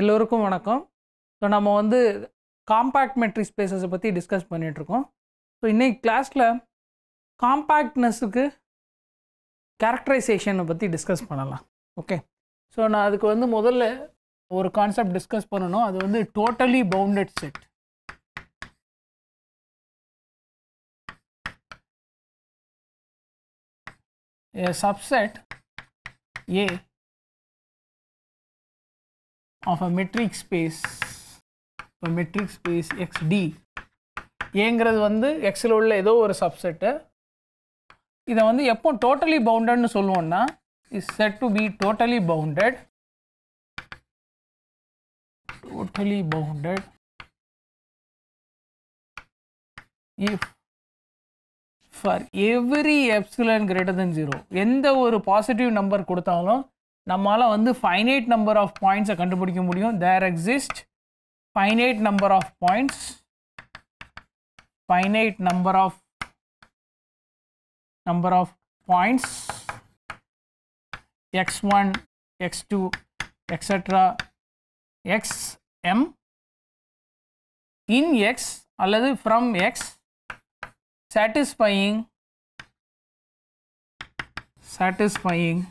எல்லோருக்கும் வணக்கம் ஸோ நம்ம வந்து காம்பேக்ட் மெட்ரி ஸ்பேசஸை பற்றி டிஸ்கஸ் பண்ணிகிட்ருக்கோம் ஸோ இன்றைக்கி கிளாஸில் காம்பேக்ட்னஸுக்கு கேரக்டரைசேஷனை பற்றி டிஸ்கஸ் பண்ணலாம் ஓகே ஸோ நான் அதுக்கு வந்து முதல்ல ஒரு கான்செப்ட் டிஸ்கஸ் பண்ணணும் அது வந்து totally bounded set A subset A of a metric space இப்போ மெட்ரிக் ஸ்பேஸ் எக்ஸ் ஏங்கிறது வந்து எக்ஸில் உள்ள ஏதோ ஒரு சப்செட்டு இதை வந்து எப்போ டோட்டலி பவுண்டட்னு சொல்லுவோம்னா is said to be totally bounded totally bounded if for every epsilon greater than 0 எந்த ஒரு பாசிட்டிவ் நம்பர் கொடுத்தாலும் நம்மளால் வந்து ஃபைனைட் நம்பர் ஆஃப் பாயிண்ட்ஸை கண்டுபிடிக்க முடியும் there exist finite number of points finite number of number of points X one two x2, X M in X அல்லது from X satisfying satisfying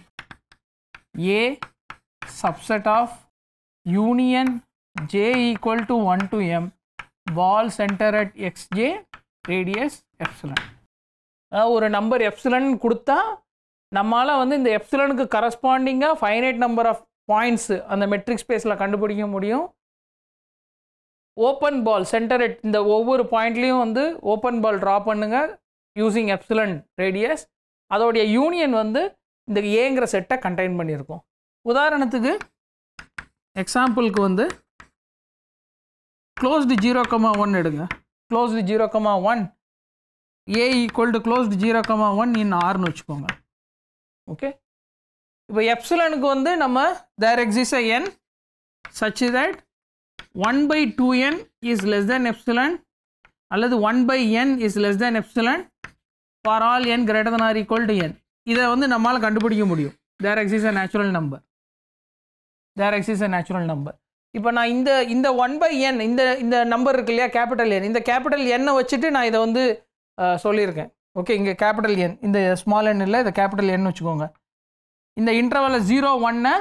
A subset of union J equal to one to M ball centre at X J radius epsilon ஒரு நம்பர் epsilon கொடுத்தா நம்மளால் வந்து இந்த எப்சிலனுக்கு கரஸ்பாண்டிங்காக finite number of points அந்த மெட்ரிக் ஸ்பேஸில் கண்டுபிடிக்க முடியும் ஓப்பன் பால் சென்டர் எட் இந்த ஒவ்வொரு பாயிண்ட்லேயும் வந்து ஓப்பன் பால் ட்ரா பண்ணுங்கள் யூஸிங் எப்சிலன் ரேடியஸ் அதோடைய யூனியன் வந்து இந்த ஏங்கிற செட்டை கண்டெயின் பண்ணியிருக்கோம் உதாரணத்துக்கு எக்ஸாம்பிளுக்கு வந்து க்ளோஸ்டு ஜீரோ கமா ஒன் எடுங்க closed zero comma one A equal to closed zero comma one in ஆர்னு வச்சுக்கோங்க ஓகே இப்போ எப்சிலனுக்கு வந்து நம்ம there exist a N such that one by two N is less than epsilon அல்லது one by N is less than epsilon for all N greater than or equal to N இதை வந்து நம்மளால் கண்டுபிடிக்க முடியும் there is a natural number there is a natural number இப்போ நான் இந்த இந்த ஒன் பை என் இந்த இந்த நம்பர் இருக்கு இல்லையா கேபிட்டல் என் இந்த கேபிட்டல் எண்ணை வச்சுட்டு நான் இதை வந்து சொல்லியிருக்கேன் ஓகே இங்கே கேபிட்டல் என் இந்த ஸ்மால் என் இல்லை இந்த கேபிட்டல் என் வச்சுக்கோங்க இந்த இன்டர்வலில் ஜீரோ ஒன்னை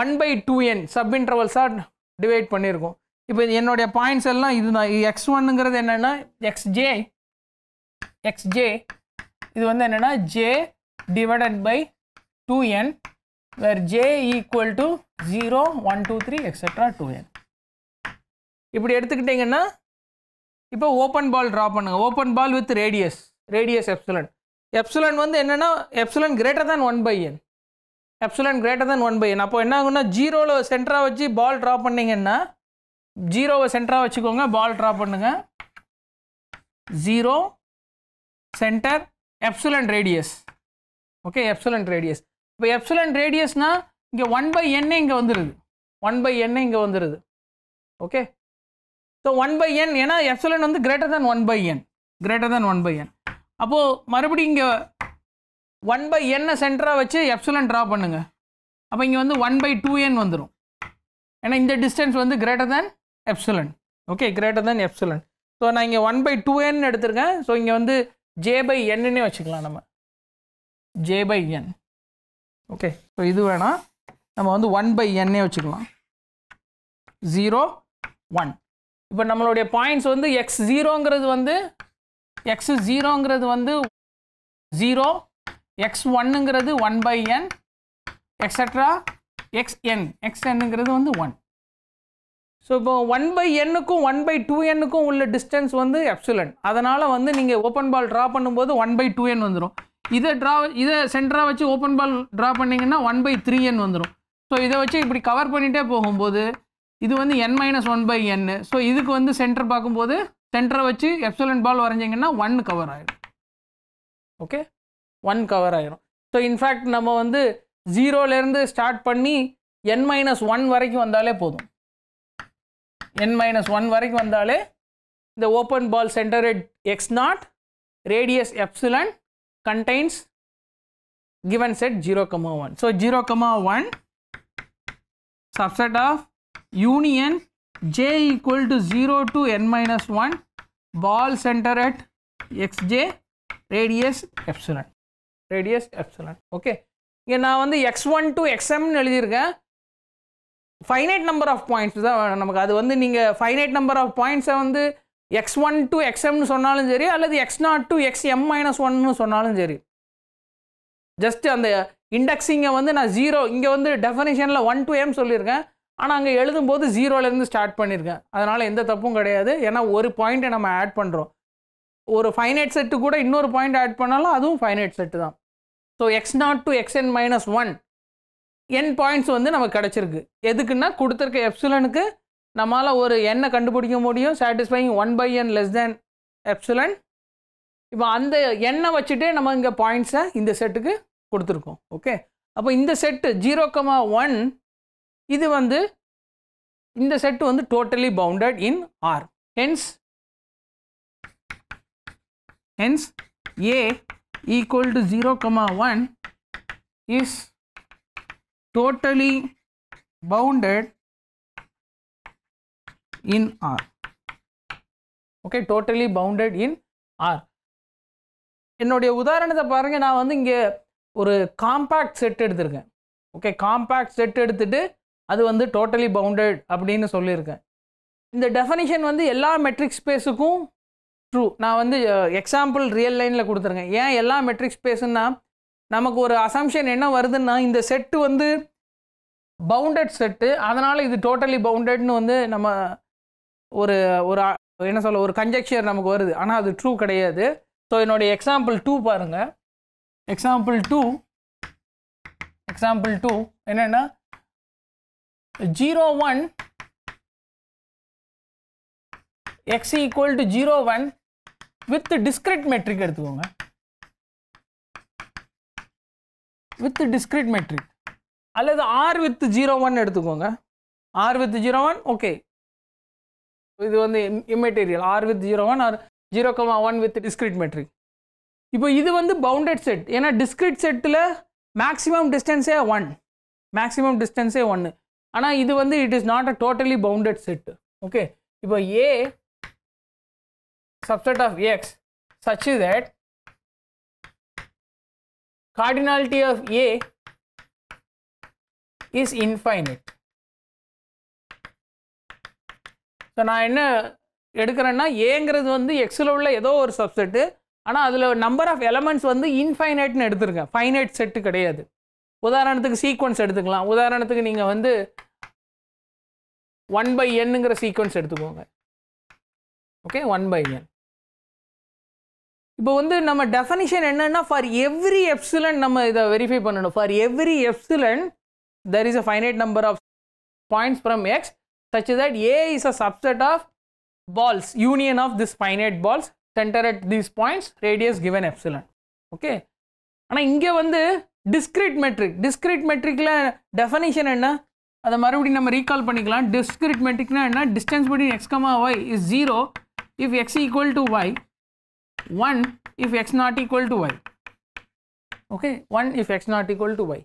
one by two N sub இன்டர்வல்ஸாக டிவைட் பண்ணியிருக்கோம் இப்போ என்னுடைய பாயிண்ட்ஸ் எல்லாம் இது நான் எக்ஸ் ஒன்னுங்கிறது என்னென்னா எக்ஸ் ஜே எக்ஸ் ஜே இது வந்து என்னென்னா J divided by 2n where j equal to 0, 1, 2, 3 etc 2n. இப்படி எடுத்துக்கிட்டீங்கன்னா இப்போ ஓப்பன் பால் ட்ரா பண்ணுங்க open ball with radius radius epsilon epsilon வந்து என்னென்னா epsilon greater than one by N epsilon greater than one by என் அப்போ என்ன ஆகுன்னா ஜீரோவில் சென்டராக வச்சு பால் ட்ரா பண்ணிங்கன்னா ஜீரோவை சென்டராக வச்சுக்கோங்க பால் ட்ரா பண்ணுங்கள் zero centre epsilon radius okay epsilon radius இப்போ எப்சலன்ட் ரேடியஸ்னால் இங்கே ஒன் பை என்ன இங்கே வந்துடுது ஒன் பை என்ன இங்கே வந்துடுது ஓகே ஸோ ஒன் பை என் ஏன்னா எப்சலன் வந்து greater than one by N greater than one by N அப்போது மறுபடியும் இங்கே ஒன் பை என்னை சென்டராக வச்சு எப்சலன் ட்ரா பண்ணுங்க அப்போ இங்கே வந்து ஒன் பை டூ என் வந்துடும் ஏன்னா இந்த டிஸ்டன்ஸ் வந்து greater than epsilon okay greater than epsilon so நான் இங்கே ஒன் பை டூ என் எடுத்திருக்கேன் ஸோ இங்கே வந்து ஜே பை என்னன்னே வச்சுக்கலாம் நம்ம J by N okay so இது வேணால் நம்ம வந்து ஒன் பை என்னே வச்சுக்கலாம் ஜீரோ ஒன் இப்போ நம்மளுடைய பாயிண்ட்ஸ் வந்து எக்ஸ் ஜீரோங்கிறது வந்து எக்ஸ் ஜீரோங்கிறது வந்து ஜீரோ எக்ஸ் ஒன்னுங்கிறது ஒன் பை என் எக்ஸட்ரா எக்ஸ் என் எக்ஸ் என்னுங்கிறது வந்து ஒன் ஸோ இப்போ ஒன் பை எண்ணுக்கும் ஒன் பை டூ எண்ணுக்கும் உள்ள டிஸ்டன்ஸ் வந்து எப்சுலன் அதனால் வந்து நீங்கள் ஓப்பன் பால் ட்ரா பண்ணும்போது ஒன் பை டூ என் வந்துடும் இதை ட்ரா இதை சென்டராக வச்சு ஓப்பன் பால் ட்ரா பண்ணிங்கன்னா ஒன் பை த்ரீ என் வந்துடும் ஸோ இதை வச்சு இப்படி கவர் பண்ணிகிட்டே போகும்போது இது வந்து N minus one by N so இதுக்கு வந்து சென்டர் பார்க்கும்போது சென்டரை வச்சு எப்சலன் பால் வரைஞ்சிங்கன்னா ஒன் கவர் ஆகிடும் ஓகே ஒன் கவர் ஆகிடும் ஸோ இன்ஃபேக்ட் நம்ம வந்து ஜீரோலேருந்து ஸ்டார்ட் பண்ணி என் மைனஸ் ஒன் வரைக்கும் வந்தாலே போதும் என் மைனஸ் ஒன் வரைக்கும் வந்தாலே இந்த open ball centre at X not radius epsilon contains given set 0 comma 1 so 0 comma 1 subset of union j equal to 0 to n minus 1 ball center at xj radius epsilon radius epsilon okay இங்கே நான் வந்து X one to எக்ஸ்எம்னு எழுதியிருக்கேன் finite number of points தான் நமக்கு அது வந்து நீங்கள் finite number of பாயிண்ட்ஸை வந்து எக்ஸ் ஒன் டு எக்ஸ்எம்னு சொன்னாலும் சரி அல்லது X not to X M minus ஒன்னு சொன்னாலும் சரி ஜஸ்ட் அந்த இண்டெக்ஸிங்கை வந்து நான் ஜீரோ இங்கே வந்து டெஃபனிஷனில் ஒன் டு எம் சொல்லியிருக்கேன் ஆனால் அங்கே எழுதும் போது ஜீரோலேருந்து ஸ்டார்ட் பண்ணியிருக்கேன் அதனால் எந்த தப்பும் கிடையாது ஏன்னா ஒரு பாயிண்ட்டை நம்ம ஆட் பண்ணுறோம் ஒரு ஃபைனைட் செட்டு கூட இன்னொரு பாயிண்ட் ஆட் பண்ணாலும் அதுவும் ஃபைனைட் செட்டு தான் so X not to X N minus one N points வந்து நமக்கு கிடச்சிருக்கு எதுக்குன்னா கொடுத்துருக்க எப்சிலனுக்கு நம்மளால் ஒரு எண்ணை கண்டுபிடிக்க முடியும் satisfying one by N less than epsilon இப்போ அந்த எண்ணை வச்சுட்டே நம்ம இங்கே பாயிண்ட்ஸை இந்த செட்டுக்கு கொடுத்துருக்கோம் ஓகே அப்போ இந்த செட்டு ஜீரோ கமா ஒன் இது வந்து இந்த செட்டு வந்து totally bounded in R hence hence A equal to zero comma one is totally bounded in R. Okay, totally bounded in R. என்னுடைய உதாரணத்தை பாருங்கள் நான் வந்து இங்கே ஒரு காம்பேக்ட் செட் எடுத்திருக்கேன் ஓகே காம்பேக்ட் செட் எடுத்துட்டு அது வந்து டோட்டலி பவுண்டட் அப்படின்னு சொல்லியிருக்கேன் இந்த டெஃபனிஷன் வந்து எல்லா மெட்ரிக் ஸ்பேஸுக்கும் ட்ரூ நான் வந்து எக்ஸாம்பிள் ரியல் லைனில் கொடுத்துருக்கேன் ஏன் எல்லா மெட்ரிக் ஸ்பேஸுன்னா நமக்கு ஒரு அசம்ஷன் என்ன வருதுன்னா இந்த செட்டு வந்து பவுண்டட் செட்டு அதனால் இது டோட்டலி பவுண்டட்னு வந்து நம்ம ஒரு ஒரு என்ன சொல்ல ஒரு கன்ஜெக்சர் நமக்கு வருது ஆனால் அது ட்ரூ கிடையாது ஸோ என்னுடைய எக்ஸாம்பிள் டூ பாருங்கள் எக்ஸாம்பிள் டூ எக்ஸாம்பிள் டூ என்னென்னா zero one X equal to zero one with discrete metric எடுத்துக்கோங்க வித் டிஸ்கிரிட் மெட்ரிக் அல்லது ஆர் வித் ஜீரோ ஒன் எடுத்துக்கோங்க R with zero one okay இது வந்து immaterial R with zero one R zero comma one with discrete metric இப்போ இது வந்து bounded set ஏன்னா discrete செட்டில் மேக்ஸிமம் டிஸ்டன்ஸே ஒன் மேக்ஸிமம் டிஸ்டன்ஸே ஒன்று ஆனால் இது வந்து it is not a totally bounded set okay இப்போ A subset of x such that cardinality of A is infinite. So நான் என்ன எடுக்கிறேன்னா ஏங்கிறது வந்து எக்ஸில் உள்ள ஏதோ ஒரு சப்செட்டு ஆனால் அதில் நம்பர் ஆஃப் எலமெண்ட்ஸ் வந்து இன்ஃபைனைட்னு எடுத்துருக்கேன் ஃபைனைட் செட்டு கிடையாது உதாரணத்துக்கு சீக்வன்ஸ் எடுத்துக்கலாம் உதாரணத்துக்கு நீங்கள் வந்து ஒன் பை என்னுங்கிற சீக்வன்ஸ் எடுத்துக்கோங்க ஓகே ஒன் பை என் இப்போ வந்து நம்ம டெஃபனிஷன் என்னென்னா ஃபார் எவ்ரி எப்சிலன் நம்ம இதை வெரிஃபை பண்ணணும் for every epsilon there is a finite number of points from X such that A is a subset of balls, union of this finite balls, center at these points, radius given epsilon. Okay. And ஆனால் இங்கே வந்து discrete metric discrete மெட்ரிக்கில் definition and அதை மறுபடியும் நம்ம recall பண்ணிக்கலாம் discrete மெட்ரிக்னா என்ன distance between X comma Y is zero if x equal to y 1 if x not equal to y okay 1 if x not equal to y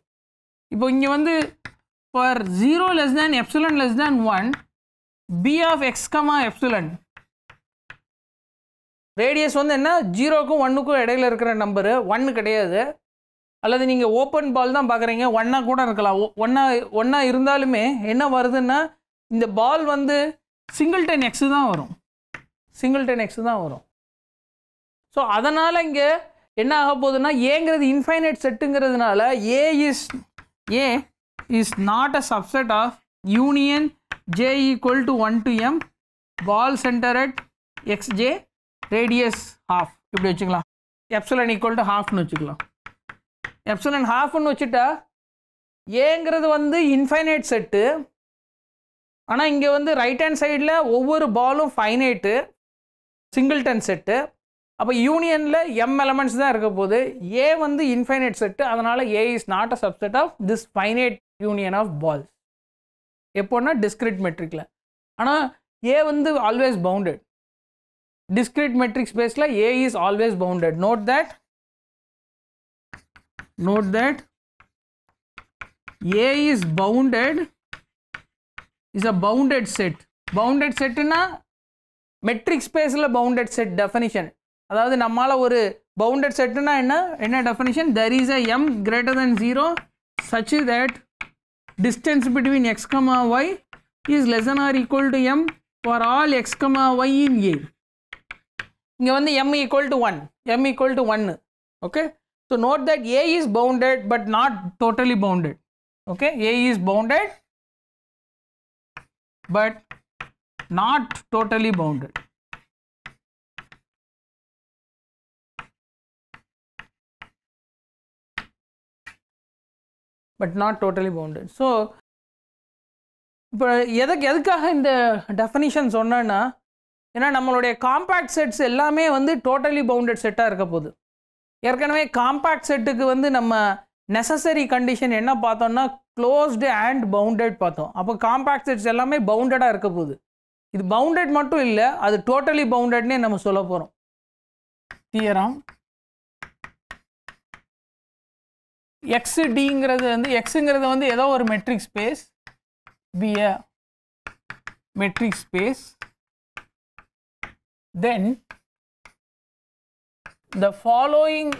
இப்போ இங்கே வந்து for 0 less than epsilon less than 1 b of x comma epsilon radius வந்து என்ன ஜீரோக்கும் ஒன்றுக்கும் இடையில இருக்கிற number ஒன்று கிடையாது அல்லது நீங்கள் ஓப்பன் பால் தான் பார்க்குறீங்க ஒன்றா கூட இருக்கலாம் ஒன்றா ஒன்றா இருந்தாலுமே என்ன வருதுன்னா இந்த பால் வந்து சிங்கிள் டென் எக்ஸு தான் வரும் சிங்கிள் டென் எக்ஸு தான் வரும் ஸோ அதனால் இங்கே என்ன ஆக போகுதுன்னா ஏங்கிறது இன்ஃபைனைட் செட்டுங்கிறதுனால A is A is not a subset of union j equal to 1 to m ball center at xj radius half இப்படி வச்சுக்கலாம் எப்சலன் ஈக்குவல் டு ஹாஃப்னு வச்சுக்கலாம் எப்சலன் ஹாஃப்னு வச்சுட்டா ஏங்கிறது வந்து இன்ஃபைனைட் செட்டு ஆனால் இங்கே வந்து ரைட் ஹேண்ட் சைடில் ஒவ்வொரு பாலும் ஃபைனைட்டு சிங்கிள்டன் செட்டு அப்போ யூனியனில் எம் எலமெண்ட்ஸ் தான் இருக்க போது ஏ வந்து இன்ஃபைனைட் செட்டு அதனால் A is not a subset of this finite union of balls எப்போன்னா டிஸ்கிரிட் மெட்ரிக்கில் ஆனால் ஏ வந்து ஆல்வேஸ் பவுண்டட் டிஸ்கிரிட் மெட்ரிக் ஸ்பேஸில் A is always bounded note that note that A is bounded is a bounded set bounded செட்டுனா metric ஸ்பேஸில் bounded set definition அதாவது நம்மளால் ஒரு பவுண்டட் செட்டுனா என்ன என்ன definition there is a M greater than zero such that distance between x comma y is less than or equal to m for all x comma y in a இங்க வந்து m equal to 1 m equal to 1 okay so note that a is bounded but not totally bounded okay a is bounded but not totally bounded but not totally bounded so இப்போ எதுக்கு எதுக்காக இந்த definition சொன்னேன்னா ஏன்னா நம்மளுடைய compact sets எல்லாமே வந்து totally bounded செட்டாக இருக்க போகுது ஏற்கனவே காம்பேக்ட் செட்டுக்கு வந்து நம்ம நெசசரி கண்டிஷன் என்ன பார்த்தோம்னா க்ளோஸ்டு அண்ட் பவுண்டட் பார்த்தோம் அப்போ காம்பேக்ட் செட்ஸ் எல்லாமே பவுண்டடாக இருக்க போகுது இது பவுண்டட் மட்டும் இல்லை அது டோட்டலி பவுண்டட்னே நம்ம சொல்ல போகிறோம் தியரம் எக்ஸு டிங்கிறது வந்து எக்ஸுங்கிறது வந்து ஏதோ ஒரு metric space B a metric space then the following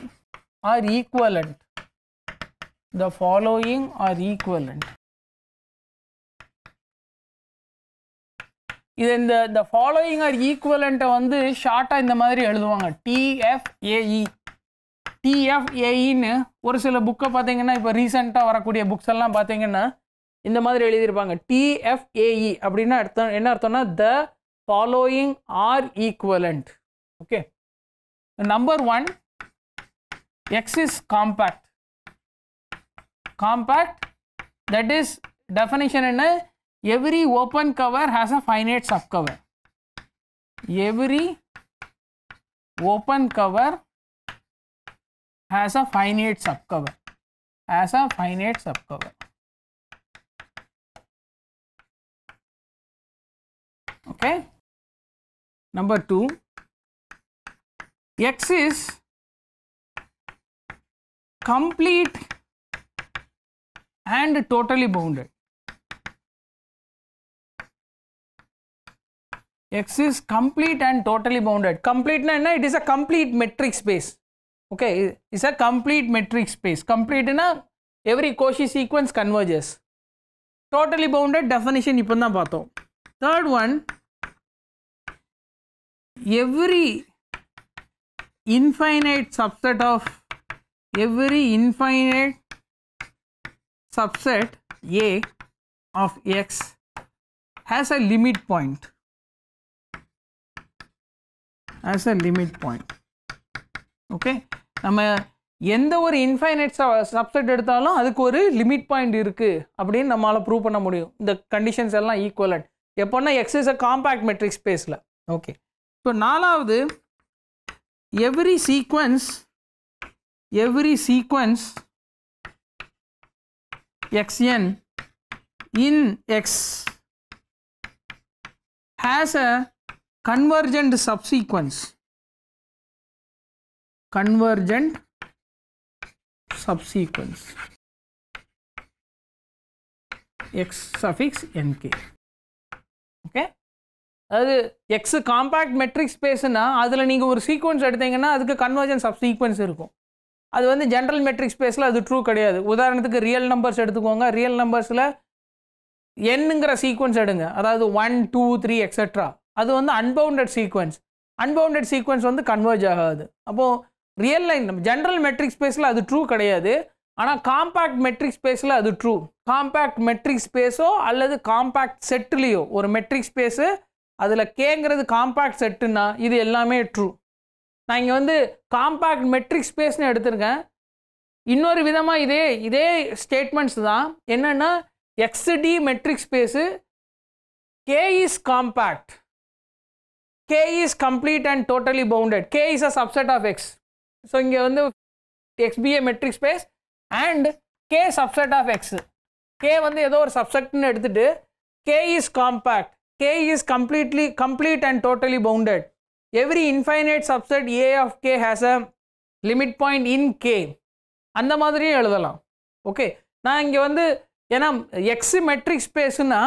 are equivalent the following are equivalent இது இந்த த ஃபாலோயிங் ஆர் ஈக்குவலண்ட்டை வந்து ஷார்ட்டாக இந்த மாதிரி எழுதுவாங்க டிஎஃப்ஏஇ டிஎஃப்ஏஇன்னு ஒரு சில புக்கை பார்த்தீங்கன்னா இப்போ ரீசெண்டாக வரக்கூடிய புக்ஸ் எல்லாம் பார்த்தீங்கன்னா இந்த மாதிரி எழுதியிருப்பாங்க டிஎஃப்ஏஇ அப்படின்னா அர்த்தம் என்ன அர்த்தம்னா the following are equivalent okay number one X is compact compact that is definition என்ன every open cover has a finite subcover every open cover has a finite subcover as a finite subcover okay number 2 x is complete and totally bounded x is complete and totally bounded complete na it is a complete metric space okay is a complete metric space complete na every Cauchy sequence converges totally bounded definition ipo தான் paathom third one every infinite subset of every infinite subset a of x has a limit point has a limit point okay நம்ம எந்த ஒரு infinite subset எடுத்தாலும் அதுக்கு ஒரு limit point இருக்குது அப்படின்னு நம்மளால் ப்ரூவ் பண்ண முடியும் இந்த கண்டிஷன்ஸ் எல்லாம் ஈக்குவலட் எப்போன்னா X is a compact metric ஸ்பேஸில் ஓகே ஸோ நாலாவது every sequence every sequence n in X has a convergent subsequence convergent subsequence x suffix nk okay அது எக்ஸு காம்பேக்ட் மெட்ரிக் ஸ்பேஸ்னா அதில் நீங்கள் ஒரு சீக்வன்ஸ் எடுத்தீங்கன்னா அதுக்கு கன்வர்ஜன் சப் சீக்வன்ஸ் இருக்கும் அது வந்து ஜென்ரல் மெட்ரிக் ஸ்பேஸில் அது ட்ரூ கிடையாது உதாரணத்துக்கு ரியல் நம்பர்ஸ் எடுத்துக்கோங்க ரியல் நம்பர்ஸில் என்னுங்கிற சீக்வன்ஸ் எடுங்க அதாவது ஒன் டூ த்ரீ எக்ஸட்ரா அது வந்து அன்பவுண்டட் சீக்வன்ஸ் அன்பவுண்டட் சீக்வன்ஸ் வந்து கன்வர்ஜ் ஆகாது அப்போது ரியல் லைன் நம்ம ஜென்ரல் மெட்ரிக் ஸ்பேஸில் அது ட்ரூ கிடையாது ஆனால் காம்பேக்ட் மெட்ரிக் ஸ்பேஸில் அது ட்ரூ காம்பேக்ட் மெட்ரிக் ஸ்பேஸோ அல்லது காம்பேக்ட் செட்டுலேயோ ஒரு மெட்ரிக் ஸ்பேஸு அதில் கேங்கிறது காம்பேக்ட் செட்டுன்னா இது எல்லாமே ட்ரூ நான் இங்கே வந்து காம்பேக்ட் மெட்ரிக் ஸ்பேஸ்னு எடுத்திருக்கேன் இன்னொரு விதமாக இதே இதே ஸ்டேட்மெண்ட்ஸ் தான் என்னென்னா X d metric space K is compact K is complete and totally bounded K is a subset of X so இங்கே வந்து X be a metric space and K subset of X K வந்து ஏதோ ஒரு சப்செக்ட்னு எடுத்துகிட்டு K is compact K is completely complete and totally bounded every infinite subset A of K has a limit point in K அந்த மாதிரியும் எழுதலாம் okay நான் இங்கே வந்து ஏன்னா எக்ஸு மெட்ரிக் ஸ்பேஸுன்னா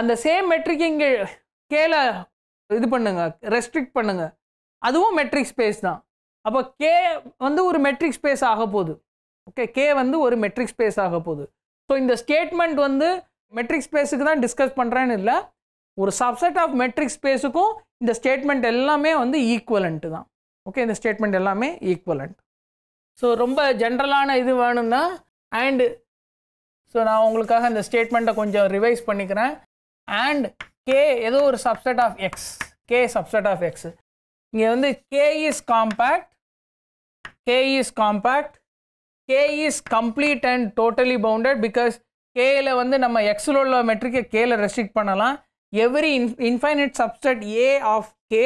அந்த சேம் மெட்ரிக் இங்கே கேல இது பண்ணுங்க ரெஸ்ட்ரிக்ட் பண்ணுங்க அதுவும் மெட்ரிக் ஸ்பேஸ் தான் அப்போ கே வந்து ஒரு மெட்ரிக் ஸ்பேஸ் ஆக போகுது ஓகே கே வந்து ஒரு மெட்ரிக் ஸ்பேஸ் ஆக போகுது ஸோ இந்த ஸ்டேட்மெண்ட் வந்து மெட்ரிக் ஸ்பேஸுக்கு தான் டிஸ்கஸ் பண்ணுறேன்னு இல்லை ஒரு சப்செட் ஆஃப் மெட்ரிக் ஸ்பேஸுக்கும் இந்த ஸ்டேட்மெண்ட் எல்லாமே வந்து ஈக்குவலண்ட்டு தான் ஓகே இந்த ஸ்டேட்மெண்ட் எல்லாமே ஈக்குவலண்ட் ஸோ ரொம்ப ஜென்ரலான இது வேணும்னா அண்டு ஸோ நான் உங்களுக்காக இந்த ஸ்டேட்மெண்ட்டை கொஞ்சம் ரிவைஸ் பண்ணிக்கிறேன் அண்ட் கே ஏதோ ஒரு subset of X K subset of X இங்கே வந்து K is compact K is compact. K is complete and totally bounded because கேல வந்து நம்ம எக்ஸில் உள்ள மெட்ரிக்கை கேல ரெஸ்ட்ரிக்ட் பண்ணலாம் every in infinite subset A of K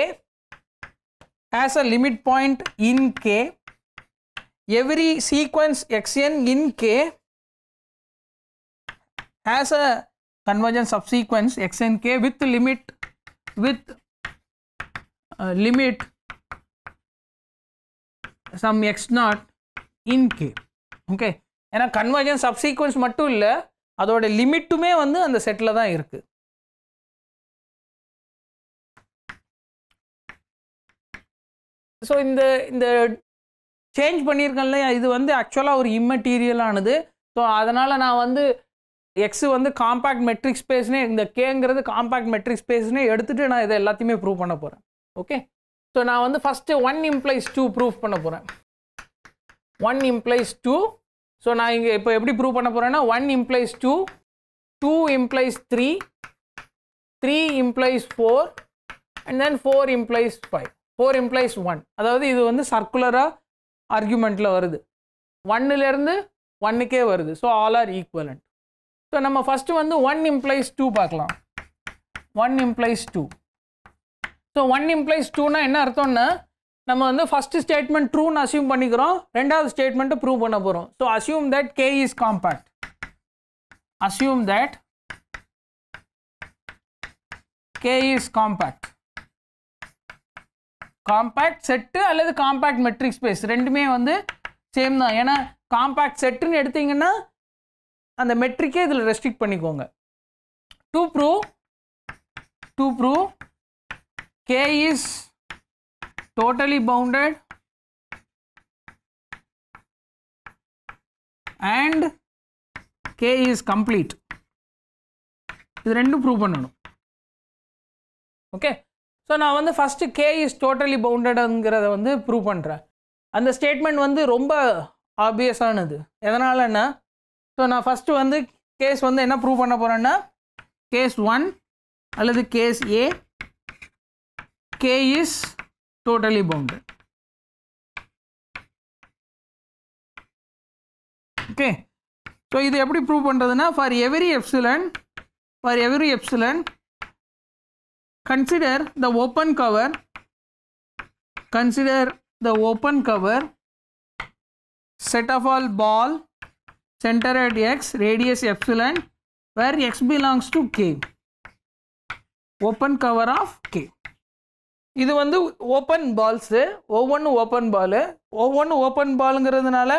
has a limit point in K every sequence X n in K has a convergence of sequence xnk with limit with uh, limit some X naught in okay ஏன்னா convergent subsequence மட்டும் இல்லை அதோட லிமிட்டுமே வந்து அந்த settle தான் இருக்குது so இந்த இந்த சேஞ்ச் பண்ணியிருக்கேன்ல இது வந்து ஆக்சுவலாக ஒரு இம்மெட்டீரியலானது ஸோ அதனால் நான் வந்து எக்ஸு வந்து காம்பேக்ட் மெட்ரிக் ஸ்பேஸ்னே இந்த கேங்கிறது காம்பேக்ட் மெட்ரிக் ஸ்பேஸ்னே எடுத்துகிட்டு நான் இதை எல்லாத்தையுமே ப்ரூவ் பண்ண போகிறேன் ஓகே ஸோ நான் வந்து first one implies two proof பண்ண போகிறேன் ஒன் இம்ப்ளைஸ் டூ ஸோ நான் இங்கே இப்போ எப்படி ப்ரூவ் பண்ண போகிறேன்னா one implies two two implies three three implies four and then four implies five four implies one அதாவது இது வந்து சர்க்குலராக ஆர்கியூமெண்ட்டில் வருது ஒன்னுலேருந்து ஒன்றுக்கே வருது so all are equivalent so நம்ம ஃபஸ்ட்டு வந்து ஒன் இம்ப்ளைஸ் டூ பார்க்கலாம் one implies two so one implies டூனா என்ன அர்த்தம்னா நம்ம வந்து ஃபஸ்ட்டு ஸ்டேட்மெண்ட் ட்ரூன்னு அசியூம் பண்ணிக்கிறோம் ரெண்டாவது ஸ்டேட்மெண்ட்டு ப்ரூவ் பண்ண போகிறோம் so assume that K is compact assume that K is compact compact set அல்லது காம்பேக்ட் மெட்ரிக் ஸ்பேஸ் ரெண்டுமே வந்து சேம் தான் ஏன்னா காம்பேக்ட் செட்டுன்னு எடுத்தீங்கன்னா அந்த மெட்ரிக்கே இதில் ரெஸ்ட்ரிக்ட் பண்ணிக்கோங்க to prove to prove K is totally bounded and K is complete. இது ரெண்டும் ப்ரூவ் பண்ணணும் ஓகே ஸோ நான் வந்து ஃபஸ்ட்டு கே இஸ் டோட்டலி பவுண்டடுங்கிறத வந்து ப்ரூவ் பண்ணுறேன் அந்த ஸ்டேட்மெண்ட் வந்து ரொம்ப ஆப்வியஸானது எதனாலன்னா ஸோ நான் ஃபஸ்ட்டு வந்து கேஸ் வந்து என்ன ப்ரூவ் பண்ண போகிறேன்னா கேஸ் ஒன் அல்லது case A K is totally bounded. Okay. So இது எப்படி prove பண்றதுன்னா for every epsilon for every epsilon consider the open cover consider the open cover set of all ball center at x radius epsilon where x belongs to k open cover of k இது வந்து open balls ஒவ்வொன்றும் open ball ஒவ்வொன்றும் open பாலுங்கிறதுனால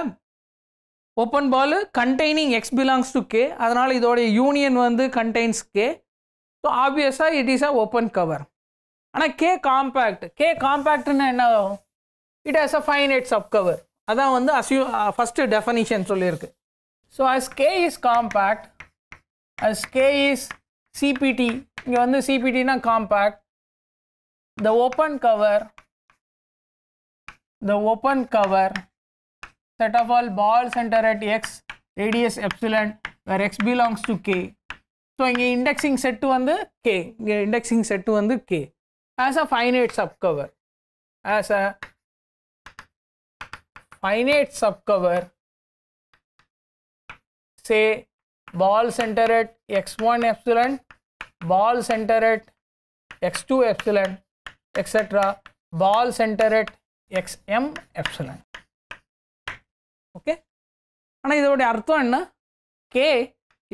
open ball containing X belongs to K அதனால் இதோடைய union வந்து contains K so ஆப்வியஸாக it is a open cover ஆனால் கே காம்பேக்ட் கே காம்பேக்ட்னா என்ன ஆகும் it has a finite subcover அதான் வந்து அசியூ ஃபஸ்ட்டு டெஃபனிஷன் சொல்லியிருக்கு so as K is compact as K is CBT இங்கே வந்து சிபிடினா compact the open cover the open cover set of all balls center at x radius epsilon where x belongs to k so இங்க indexing set to the k indexing set to the k as a finite subcover as a finite subcover say ball center at x1 epsilon ball center at x2 epsilon etc. Ball center at xm epsilon. Okay. ஆனால் இதோடைய அர்த்தம் என்ன K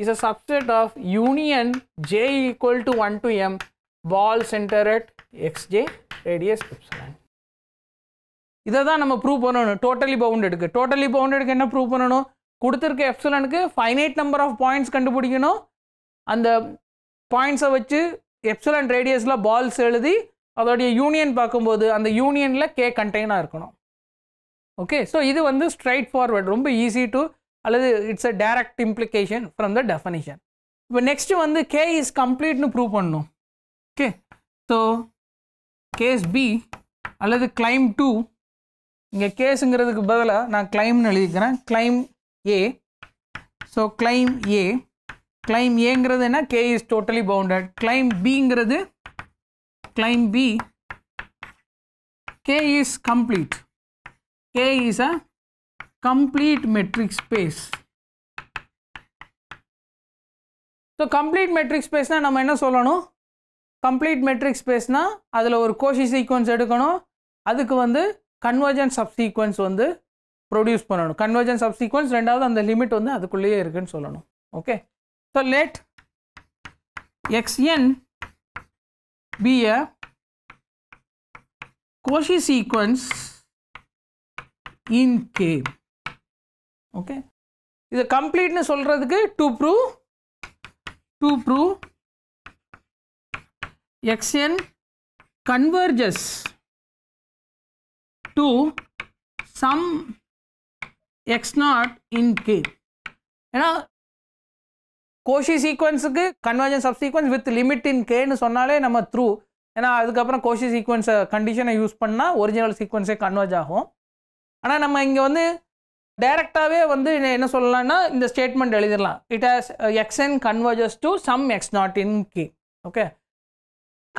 is a subset of union J equal to one to M ball centre at X J radius epsilon இதை தான் நம்ம prove பண்ணணும் totally பவுண்டடுக்கு totally பவுண்டடுக்கு என்ன prove பண்ணணும் கொடுத்துருக்க எப்சலனுக்கு ஃபைனைட் நம்பர் ஆஃப் பாயிண்ட்ஸ் கண்டுபிடிக்கணும் அந்த பாயிண்ட்ஸை வச்சு எப்சலன் ரேடியஸில் பால்ஸ் எழுதி அதோடைய யூனியன் பார்க்கும்போது அந்த யூனியனில் கே கண்டெய்னாக இருக்கணும் ஓகே ஸோ இது வந்து ஸ்ட்ரைட் ஃபார்வர்ட் ரொம்ப ஈஸி டு அல்லது it's a direct implication from the definition இப்போ நெக்ஸ்ட்டு வந்து கே இஸ் கம்ப்ளீட்னு ப்ரூவ் பண்ணும் ஓகே ஸோ கேஸ் பி அல்லது கிளைம் டூ இங்கே கேஸுங்கிறதுக்கு பதிலாக நான் கிளைம்னு எழுதிக்கிறேன் claim A so claim A claim ஏங்கிறது என்ன K is totally bounded claim பிங்கிறது climb B, K is complete. K is a complete metric space. So complete metric ஸ்பேஸ்னால் நம்ம என்ன சொல்லணும் கம்ப்ளீட் மெட்ரிக் ஸ்பேஸ்னால் அதில் ஒரு கோஷி சீக்வன்ஸ் எடுக்கணும் அதுக்கு வந்து கன்வர்ஜன் சப்சீக்வன்ஸ் வந்து ப்ரொடியூஸ் பண்ணணும் கன்வர்ஜன் சப்சீக்வன்ஸ் ரெண்டாவது அந்த லிமிட் வந்து அதுக்குள்ளேயே இருக்குன்னு சொல்லணும் okay so let X n be a Cauchy sequence in K. Okay. இது completeனு சொல்றதுக்கு to prove to prove x n converges to some x naught in k ஏன்னா கோஷி சீக்வன்ஸுக்கு convergent subsequence with limit in கேன்னு சொன்னாலே நம்ம through ஏன்னா அதுக்கப்புறம் கோஷி சீக்வன்ஸை கண்டிஷனை யூஸ் பண்ணால் ஒரிஜினல் சீக்வன்ஸே கன்வர்ஜ் ஆகும் ஆனால் நம்ம இங்கே வந்து டைரெக்டாகவே வந்து என்ன சொல்லலாம்னா இந்த ஸ்டேட்மெண்ட் எழுதிடலாம் it has X n converges to some X naught in K okay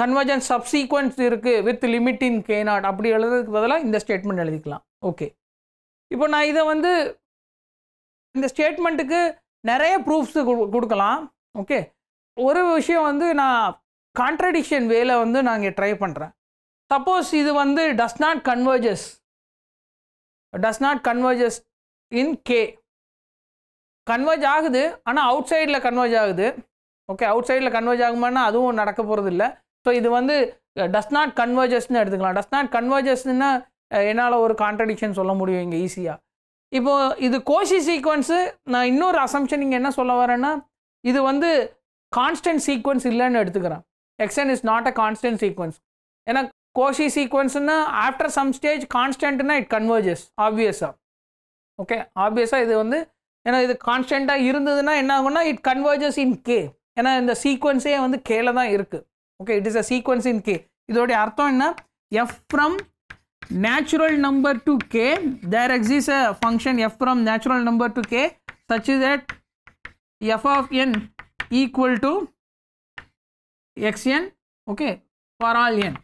convergent sequence இருக்குது with limit in K naught அப்படி எழுதுறதுக்கு பதிலாக இந்த ஸ்டேட்மெண்ட் எழுதிக்கலாம் ஓகே இப்போ நான் இதை வந்து இந்த ஸ்டேட்மெண்ட்டுக்கு நிறைய ப்ரூஃப்ஸ் கொடுக்கலாம் ஓகே ஒரு விஷயம் வந்து நான் கான்ட்ரடிக்ஷன் வேல வந்து நான் இங்கே ட்ரை பண்ணுறேன் சப்போஸ் இது வந்து does not converges does not converges in K converge ஆகுது ஆனால் அவுட் சைடில் கன்வர்ஜ் ஆகுது ஓகே அவுட் சைடில் கன்வர்ஜ் ஆகுமானா அதுவும் நடக்க போகிறது இல்லை ஸோ இது வந்து டஸ் நாட் கன்வர்ஜஸ்ன்னு எடுத்துக்கலாம் டஸ் நாட் கன்வர்ஜஸ்ன்னா என்னால் ஒரு கான்ட்ரடிக்ஷன் சொல்ல முடியும் இங்கே ஈஸியாக இப்போது இது கோஷி சீக்வன்ஸு நான் இன்னொரு அசம்ஷன் நீங்கள் என்ன சொல்ல வரேன்னா இது வந்து கான்ஸ்டன்ட் சீக்வன்ஸ் இல்லைன்னு எடுத்துக்கிறேன் X n is not a constant sequence ஏன்னா கோஷி சீக்வன்ஸ்னா ஆஃப்டர் சம் ஸ்டேஜ் கான்ஸ்டன்ட்னா இட் கன்வர்ஜஸ் ஆப்வியஸாக ஓகே ஆப்வியஸாக இது வந்து ஏன்னா இது கான்ஸ்டண்ட்டாக இருந்ததுன்னா என்ன ஆகும்னா இட் கன்வர்ஜஸ் இன் கே ஏன்னா இந்த சீக்வன்ஸே வந்து கேல தான் இருக்குது okay it is a sequence in K இதோடைய அர்த்தம் என்ன F from natural number to k there exists a function f from natural number to k such that f of n equal to xn okay for all n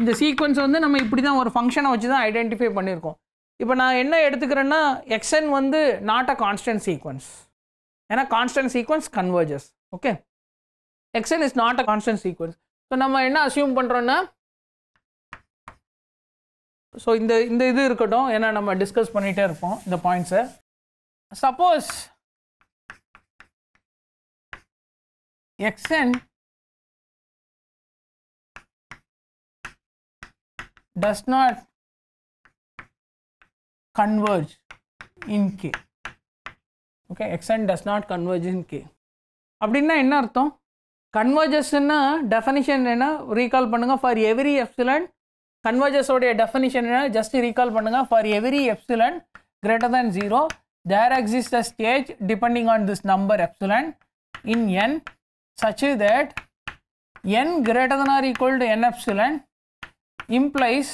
இந்த sequence வந்து நம்ம இப்படி தான் ஒரு ஃபங்க்ஷனை வச்சு தான் ஐடென்டிஃபை பண்ணியிருக்கோம் இப்போ நான் என்ன எடுத்துக்கிறேன்னா எக்ஸ்என் வந்து நாட் அ கான்ஸ்டன்ட் சீக்வன்ஸ் ஏன்னா constant sequence converges okay xn is not a constant sequence so நம்ம என்ன அசியூம் பண்ணுறோன்னா ஸோ இந்த இந்த இது இருக்கட்டும் ஏன்னா நம்ம டிஸ்கஸ் பண்ணிகிட்டே இருப்போம் இந்த பாயிண்ட்ஸை suppose X n does not converge in K okay X n does not converge in K அப்படின்னா என்ன அர்த்தம் கன்வர்ஜஸ்ன்னா டெஃபனிஷன் என்ன ரீகால் பண்ணுங்க ஃபார் எவ்ரி எப்சிலன் converges உடைய definition என்ன just recall பண்ணுங்க For every epsilon greater than 0 there exists a stage depending on this number epsilon in n such that n greater than or equal to n epsilon implies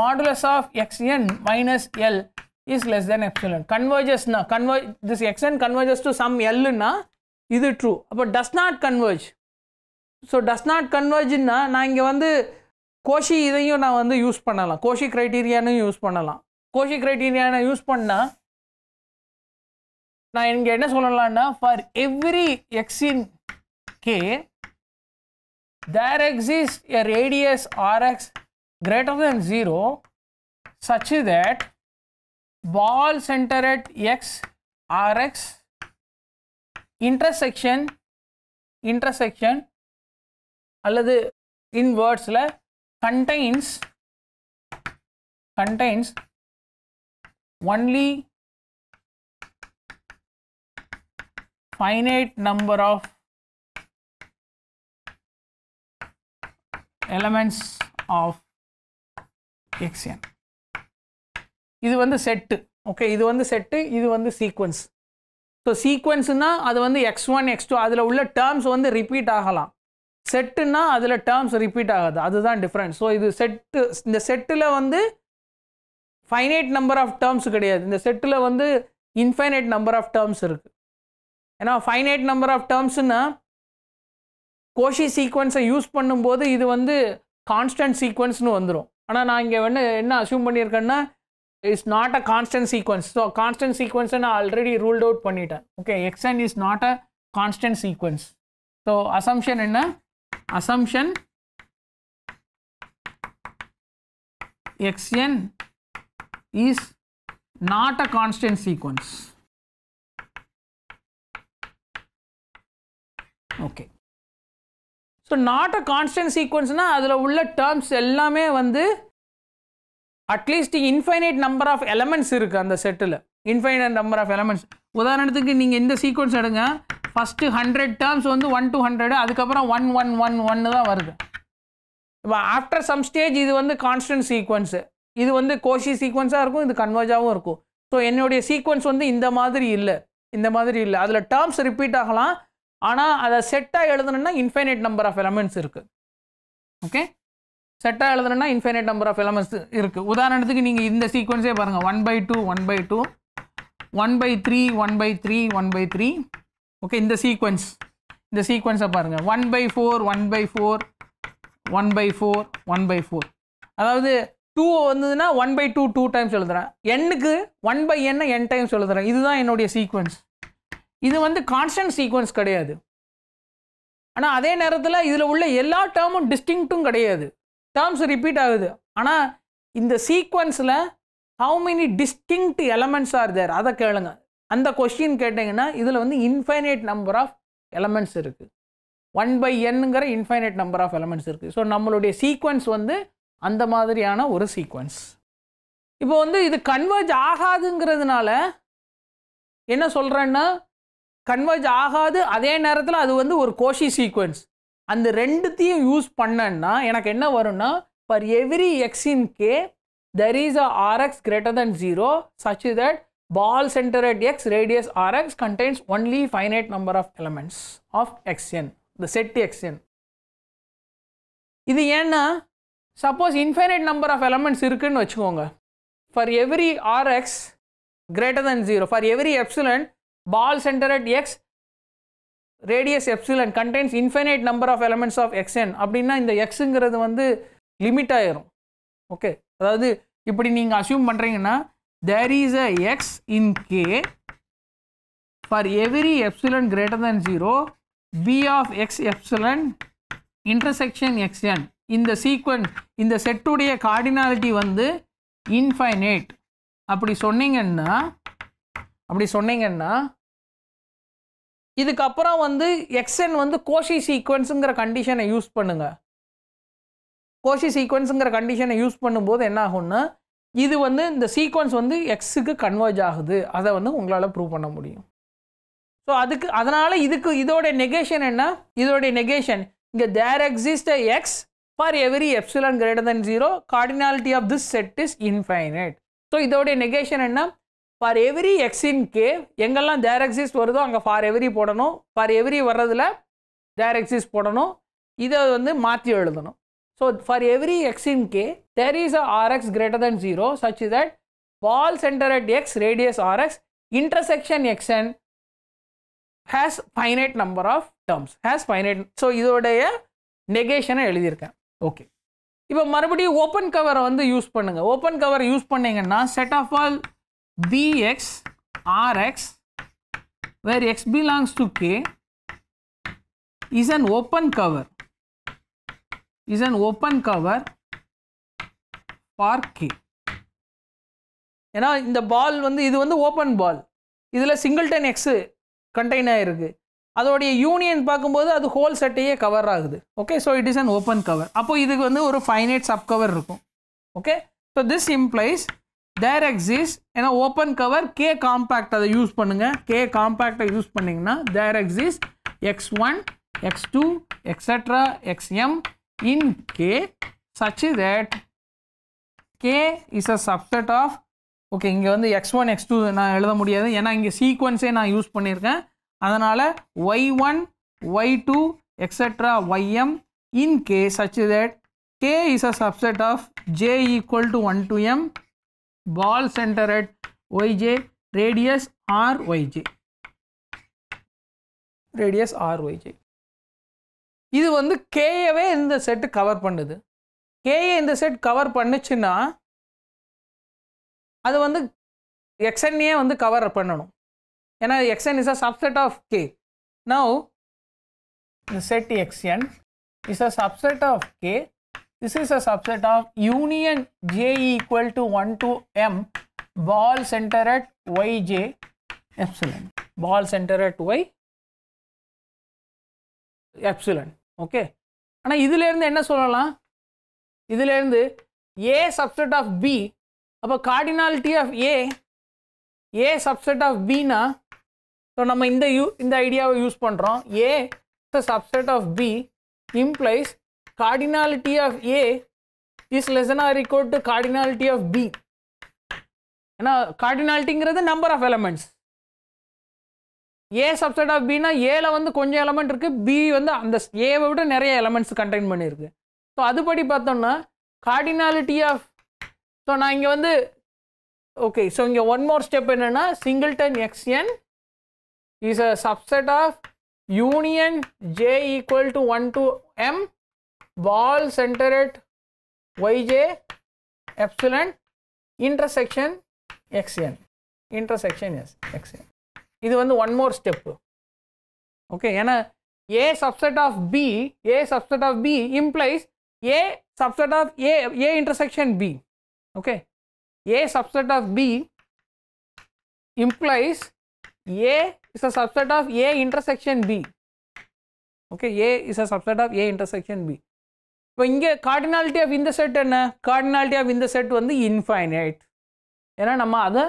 modulus of xn minus l is less than epsilon converges na converge this xn converges to some l na is it true but does not converge so does not கன்வர்ஜுன்னா நான் இங்கே வந்து கோஷி இதையும் நான் வந்து use பண்ணலாம் Kosi க்ரைட்டீரியானும் use பண்ணலாம் Kosi க்ரைட்டீரியானை use பண்ணால் நான் இங்கே என்ன சொல்லலாம்னா for every X in K there exist a radius R X greater than 0 such that ball center at x rx intersection intersection அல்லது இன் வேர்ட்ஸில் contains contains only finite number of elements of xn இது வந்து set okay இது வந்து set இது வந்து sequence so சீக்வன்ஸ்னால் அது வந்து எக்ஸ் ஒன் எக்ஸ் டூ அதில் உள்ள டேர்ம்ஸ் வந்து ரிப்பீட் ஆகலாம் செட்டுன்னா அதில் டேர்ம்ஸ் ரிப்பீட் ஆகாது அதுதான் டிஃப்ரெண்ட் ஸோ இது செட்டு இந்த செட்டில் வந்து ஃபைனைட் நம்பர் ஆஃப் டேர்ம்ஸ் கிடையாது இந்த செட்டில் வந்து இன்ஃபைனைட் நம்பர் ஆஃப் டேர்ம்ஸ் இருக்குது ஏன்னா ஃபைனைட் நம்பர் ஆஃப் டேர்ம்ஸ்னா கோஷி சீக்வன்ஸை யூஸ் பண்ணும்போது இது வந்து கான்ஸ்டன்ட் சீக்வன்ஸ்னு வந்துடும் ஆனால் நான் இங்கே வந்து என்ன அசியூம் பண்ணியிருக்கேன்னா is not a constant sequence so constant சீக்வன்ஸை நான் ஆல்ரெடி ரூல்ட் அவுட் பண்ணிட்டேன் okay xn is not a constant sequence so assumption என்ன assumption xn is not a constant sequence. Okay. So, not a constant sequence நா அதில் உள்ள terms எல்லாமே வந்து at least infinite number of elements இருக்கு அந்த setல infinite number of elements உதாரணத்துக்கு நீங்கள் இந்த sequence எடுங்க ஃபஸ்ட்டு ஹண்ட்ரட் டேர்ம்ஸ் வந்து ஒன் டூ ஹண்ட்ரடு அதுக்கப்புறம் ஒன் ஒன் ஒன் ஒன்று தான் வருது இப்போ ஆஃப்டர் சம் ஸ்டேஜ் இது வந்து கான்ஸ்டன்ட் சீக்வன்ஸு இது வந்து கோஷி சீக்வன்ஸாக இருக்கும் இது கன்வர்ஜாகவும் இருக்கும் ஸோ என்னுடைய சீக்வன்ஸ் வந்து இந்த மாதிரி இல்லை இந்த மாதிரி இல்லை அதில் டேர்ம்ஸ் ரிப்பீட் ஆகலாம் ஆனால் அதை செட்டாக எழுதணும்னா இன்ஃபைனைட் நம்பர் ஆஃப் எலமெண்ட்ஸ் இருக்குது ஓகே செட்டாக எழுதணும்னா இன்ஃபைனைட் நம்பர் ஆஃப் எலமெண்ட்ஸ் இருக்குது உதாரணத்துக்கு நீங்கள் இந்த சீக்வன்ஸே பாருங்கள் one by two one by two one by three one by three one by three okay இந்த சீக்வன்ஸ் இந்த சீக்வன்ஸை பாருங்கள் one by four one by four one by four one by four அதாவது டூ வந்ததுன்னா one by two two times எழுதுகிறேன் எண்ணுக்கு one by என்ன என் times எழுதுகிறேன் இதுதான் என்னுடைய சீக்வன்ஸ் இது வந்து கான்ஸ்டன்ட் சீக்வன்ஸ் கிடையாது ஆனால் அதே நேரத்தில் இதில் உள்ள எல்லா டேர்மும் டிஸ்டிங்க்டும் கிடையாது டேர்ம்ஸ் ரிப்பீட் ஆகுது ஆனால் இந்த சீக்வன்ஸில் how many distinct elements are there அதை கேளுங்க அந்த கொஷின் கேட்டிங்கன்னா இதில் வந்து இன்ஃபைனைட் நம்பர் ஆஃப் எலமெண்ட்ஸ் இருக்குது ஒன் பை என்ங்கிற இன்ஃபைனைட் நம்பர் ஆஃப் எலமெண்ட்ஸ் இருக்குது ஸோ நம்மளுடைய சீக்வன்ஸ் வந்து அந்த மாதிரியான ஒரு சீக்வன்ஸ் இப்போ வந்து இது கன்வர்ஜ் ஆகாதுங்கிறதுனால என்ன சொல்கிறேன்னா கன்வர்ஜ் ஆகாது அதே நேரத்தில் அது வந்து ஒரு கோஷி சீக்வன்ஸ் அந்த ரெண்டுத்தையும் யூஸ் பண்ணேன்னா எனக்கு என்ன வரும்னா for every x in K there is a r x greater than zero such that ball center x radius radius rx contains only finite number of elements of x n the set x n இது ஏன்னா suppose infinite number of elements இருக்குன்னு வச்சுக்கோங்க for every r x greater than zero for every epsilon ball centre at x radius epsilon contains infinite number of elements of x n அப்படின்னா இந்த எக்ஸுங்கிறது வந்து limit ஆயிரும் okay அதாவது இப்படி நீங்கள் அசியூம் பண்ணுறீங்கன்னா there is a x in k for every epsilon greater than 0 b of x epsilon intersection xn இந்த sequence இந்த செட்டுடைய cardinality வந்து infinite அப்படி சொன்னீங்கன்னா அப்படி சொன்னீங்கன்னா இதுக்கப்புறம் வந்து எக்ஸ்என் வந்து கோஷி சீக்வன்ஸுங்கிற கண்டிஷனை யூஸ் பண்ணுங்க கோஷி சீக்வன்ஸுங்கிற கண்டிஷனை யூஸ் பண்ணும்போது என்ன ஆகும்னா இது வந்து இந்த சீக்வன்ஸ் வந்து எக்ஸுக்கு கன்வர்ஜ் ஆகுது அதை வந்து உங்களால் ப்ரூவ் பண்ண முடியும் ஸோ அதுக்கு அதனால் இதுக்கு இதோடைய நெகேஷன் என்ன இதோடைய நெகேஷன் இங்கே there exist a x for every epsilon greater than zero cardinality of this set is infinite so இதோடைய நெகேஷன் என்ன for every x in K எங்கெல்லாம் தேர் எக்ஸிஸ்ட் வருதோ அங்கே ஃபார் எவ்ரி போடணும் ஃபார் எவ்ரி வர்றதில் தேர் எக்ஸிஸ்ட் போடணும் இதை வந்து மாற்றி எழுதணும் So for every x in K, there is a Rx greater than 0 such that ball center at x, radius Rx, intersection xn has finite number of terms. Has finite. So இதோடைய negation எழுதியிருக்கேன். Okay. இப்போ மறுபடியும் open கவரை வந்து use பண்ணுங்க open cover use பண்ணீங்கன்னா set of all bx rx where x belongs to k is an open cover is an open cover for K. ஏன்னா இந்த பால் வந்து இது வந்து ஓப்பன் பால் இதில் சிங்கிள்டன் எக்ஸு கண்டெயின் ஆகிருக்கு அதோடைய யூனியன் பார்க்கும்போது அது ஹோல் செட்டையே கவர் ஆகுது okay so it is an open cover அப்போ இதுக்கு வந்து ஒரு ஃபைனைட் சப் கவர் இருக்கும் okay so this implies there exist ஏன்னா ஓப்பன் கவர் கே காம்பேக்ட் அதை யூஸ் பண்ணுங்கள் கே காம்பேக்டை யூஸ் பண்ணிங்கன்னா there exist x one x two etcetera x m in K such that K is a subset of okay இங்கே வந்து X one x two நான் எழுத முடியாது ஏன்னா இங்கே சீக்வன்ஸே நான் யூஸ் பண்ணியிருக்கேன் அதனால் y one y two etcetera y m in K such that K is a subset of j equal to one to M ball centre at y j radius r y j radius r y j இது வந்து கேயவே இந்த set cover பண்ணுது கேயை இந்த set cover பண்ணுச்சுன்னா அது வந்து எக்ஸ்என்னையே வந்து cover பண்ணணும் ஏன்னா x n is a subset of K now set x n is a subset of K is a subset of union J equal to one to M ball centre at y j epsilon ball centre at y epsilon okay ஆனால் இதுலேருந்து என்ன சொல்லலாம் இதுலேருந்து A subset of B அப்போ cardinality of A A subset of பினா so நம்ம இந்த you இந்த ஐடியாவை யூஸ் பண்ணுறோம் A the subset of B implies cardinality of A is less than or equal to cardinality of B ஏன்னா கார்டினாலிட்டிங்கிறது number of elements A subset of பினா ஏல வந்து கொஞ்சம் எலமெண்ட் இருக்குது பி வந்து அந்த ஏவை விட நிறைய எலமெண்ட்ஸ் கண்டெயின் பண்ணியிருக்கு ஸோ அதுபடி பார்த்தோம்னா கார்டினாலிட்டி ஆஃப் ஸோ நான் இங்கே வந்து ஓகே ஸோ இங்கே ஒன் மோர் ஸ்டெப் என்னென்னா singleton x n is a subset of union J equal to one to m ball centre at y j epsilon intersection x n intersection s x n இது வந்து one more step okay ஏன்னா A subset of B A subset of B implies A subset of A A intersection B okay A subset of B implies A is a subset of A intersection B okay A is a subset of A intersection B இப்போ இங்கே cardinality of இந்த set என்ன cardinality of இந்த set வந்து infinite ஏன்னா நம்ம அதை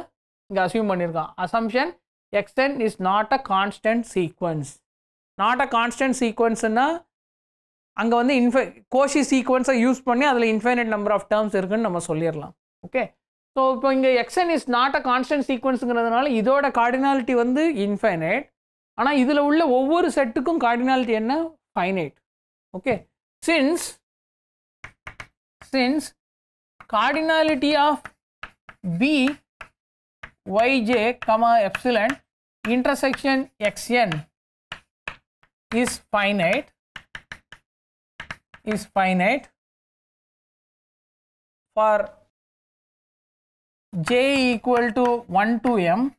இங்கே அசியூம் பண்ணியிருக்கோம் assumption extent is not a constant sequence not a constant sequenceன்னா அங்கே வந்து இன்ஃபை கோஷி சீக்வன்ஸை யூஸ் பண்ணி அதில் இன்ஃபைனைட் நம்பர் ஆஃப் டேர்ம்ஸ் இருக்குன்னு நம்ம சொல்லிடலாம் ஓகே ஸோ இப்போ இங்கே x n is not a constant சீக்வன்ஸுங்கிறதுனால இதோட கார்டினாலிட்டி வந்து இன்ஃபைனைட் ஆனால் இதில் உள்ள ஒவ்வொரு செட்டுக்கும் கார்டினாலிட்டி என்ன finite okay since since cardinality of B y j comma epsilon intersection xn is finite is finite for j equal to 1 to m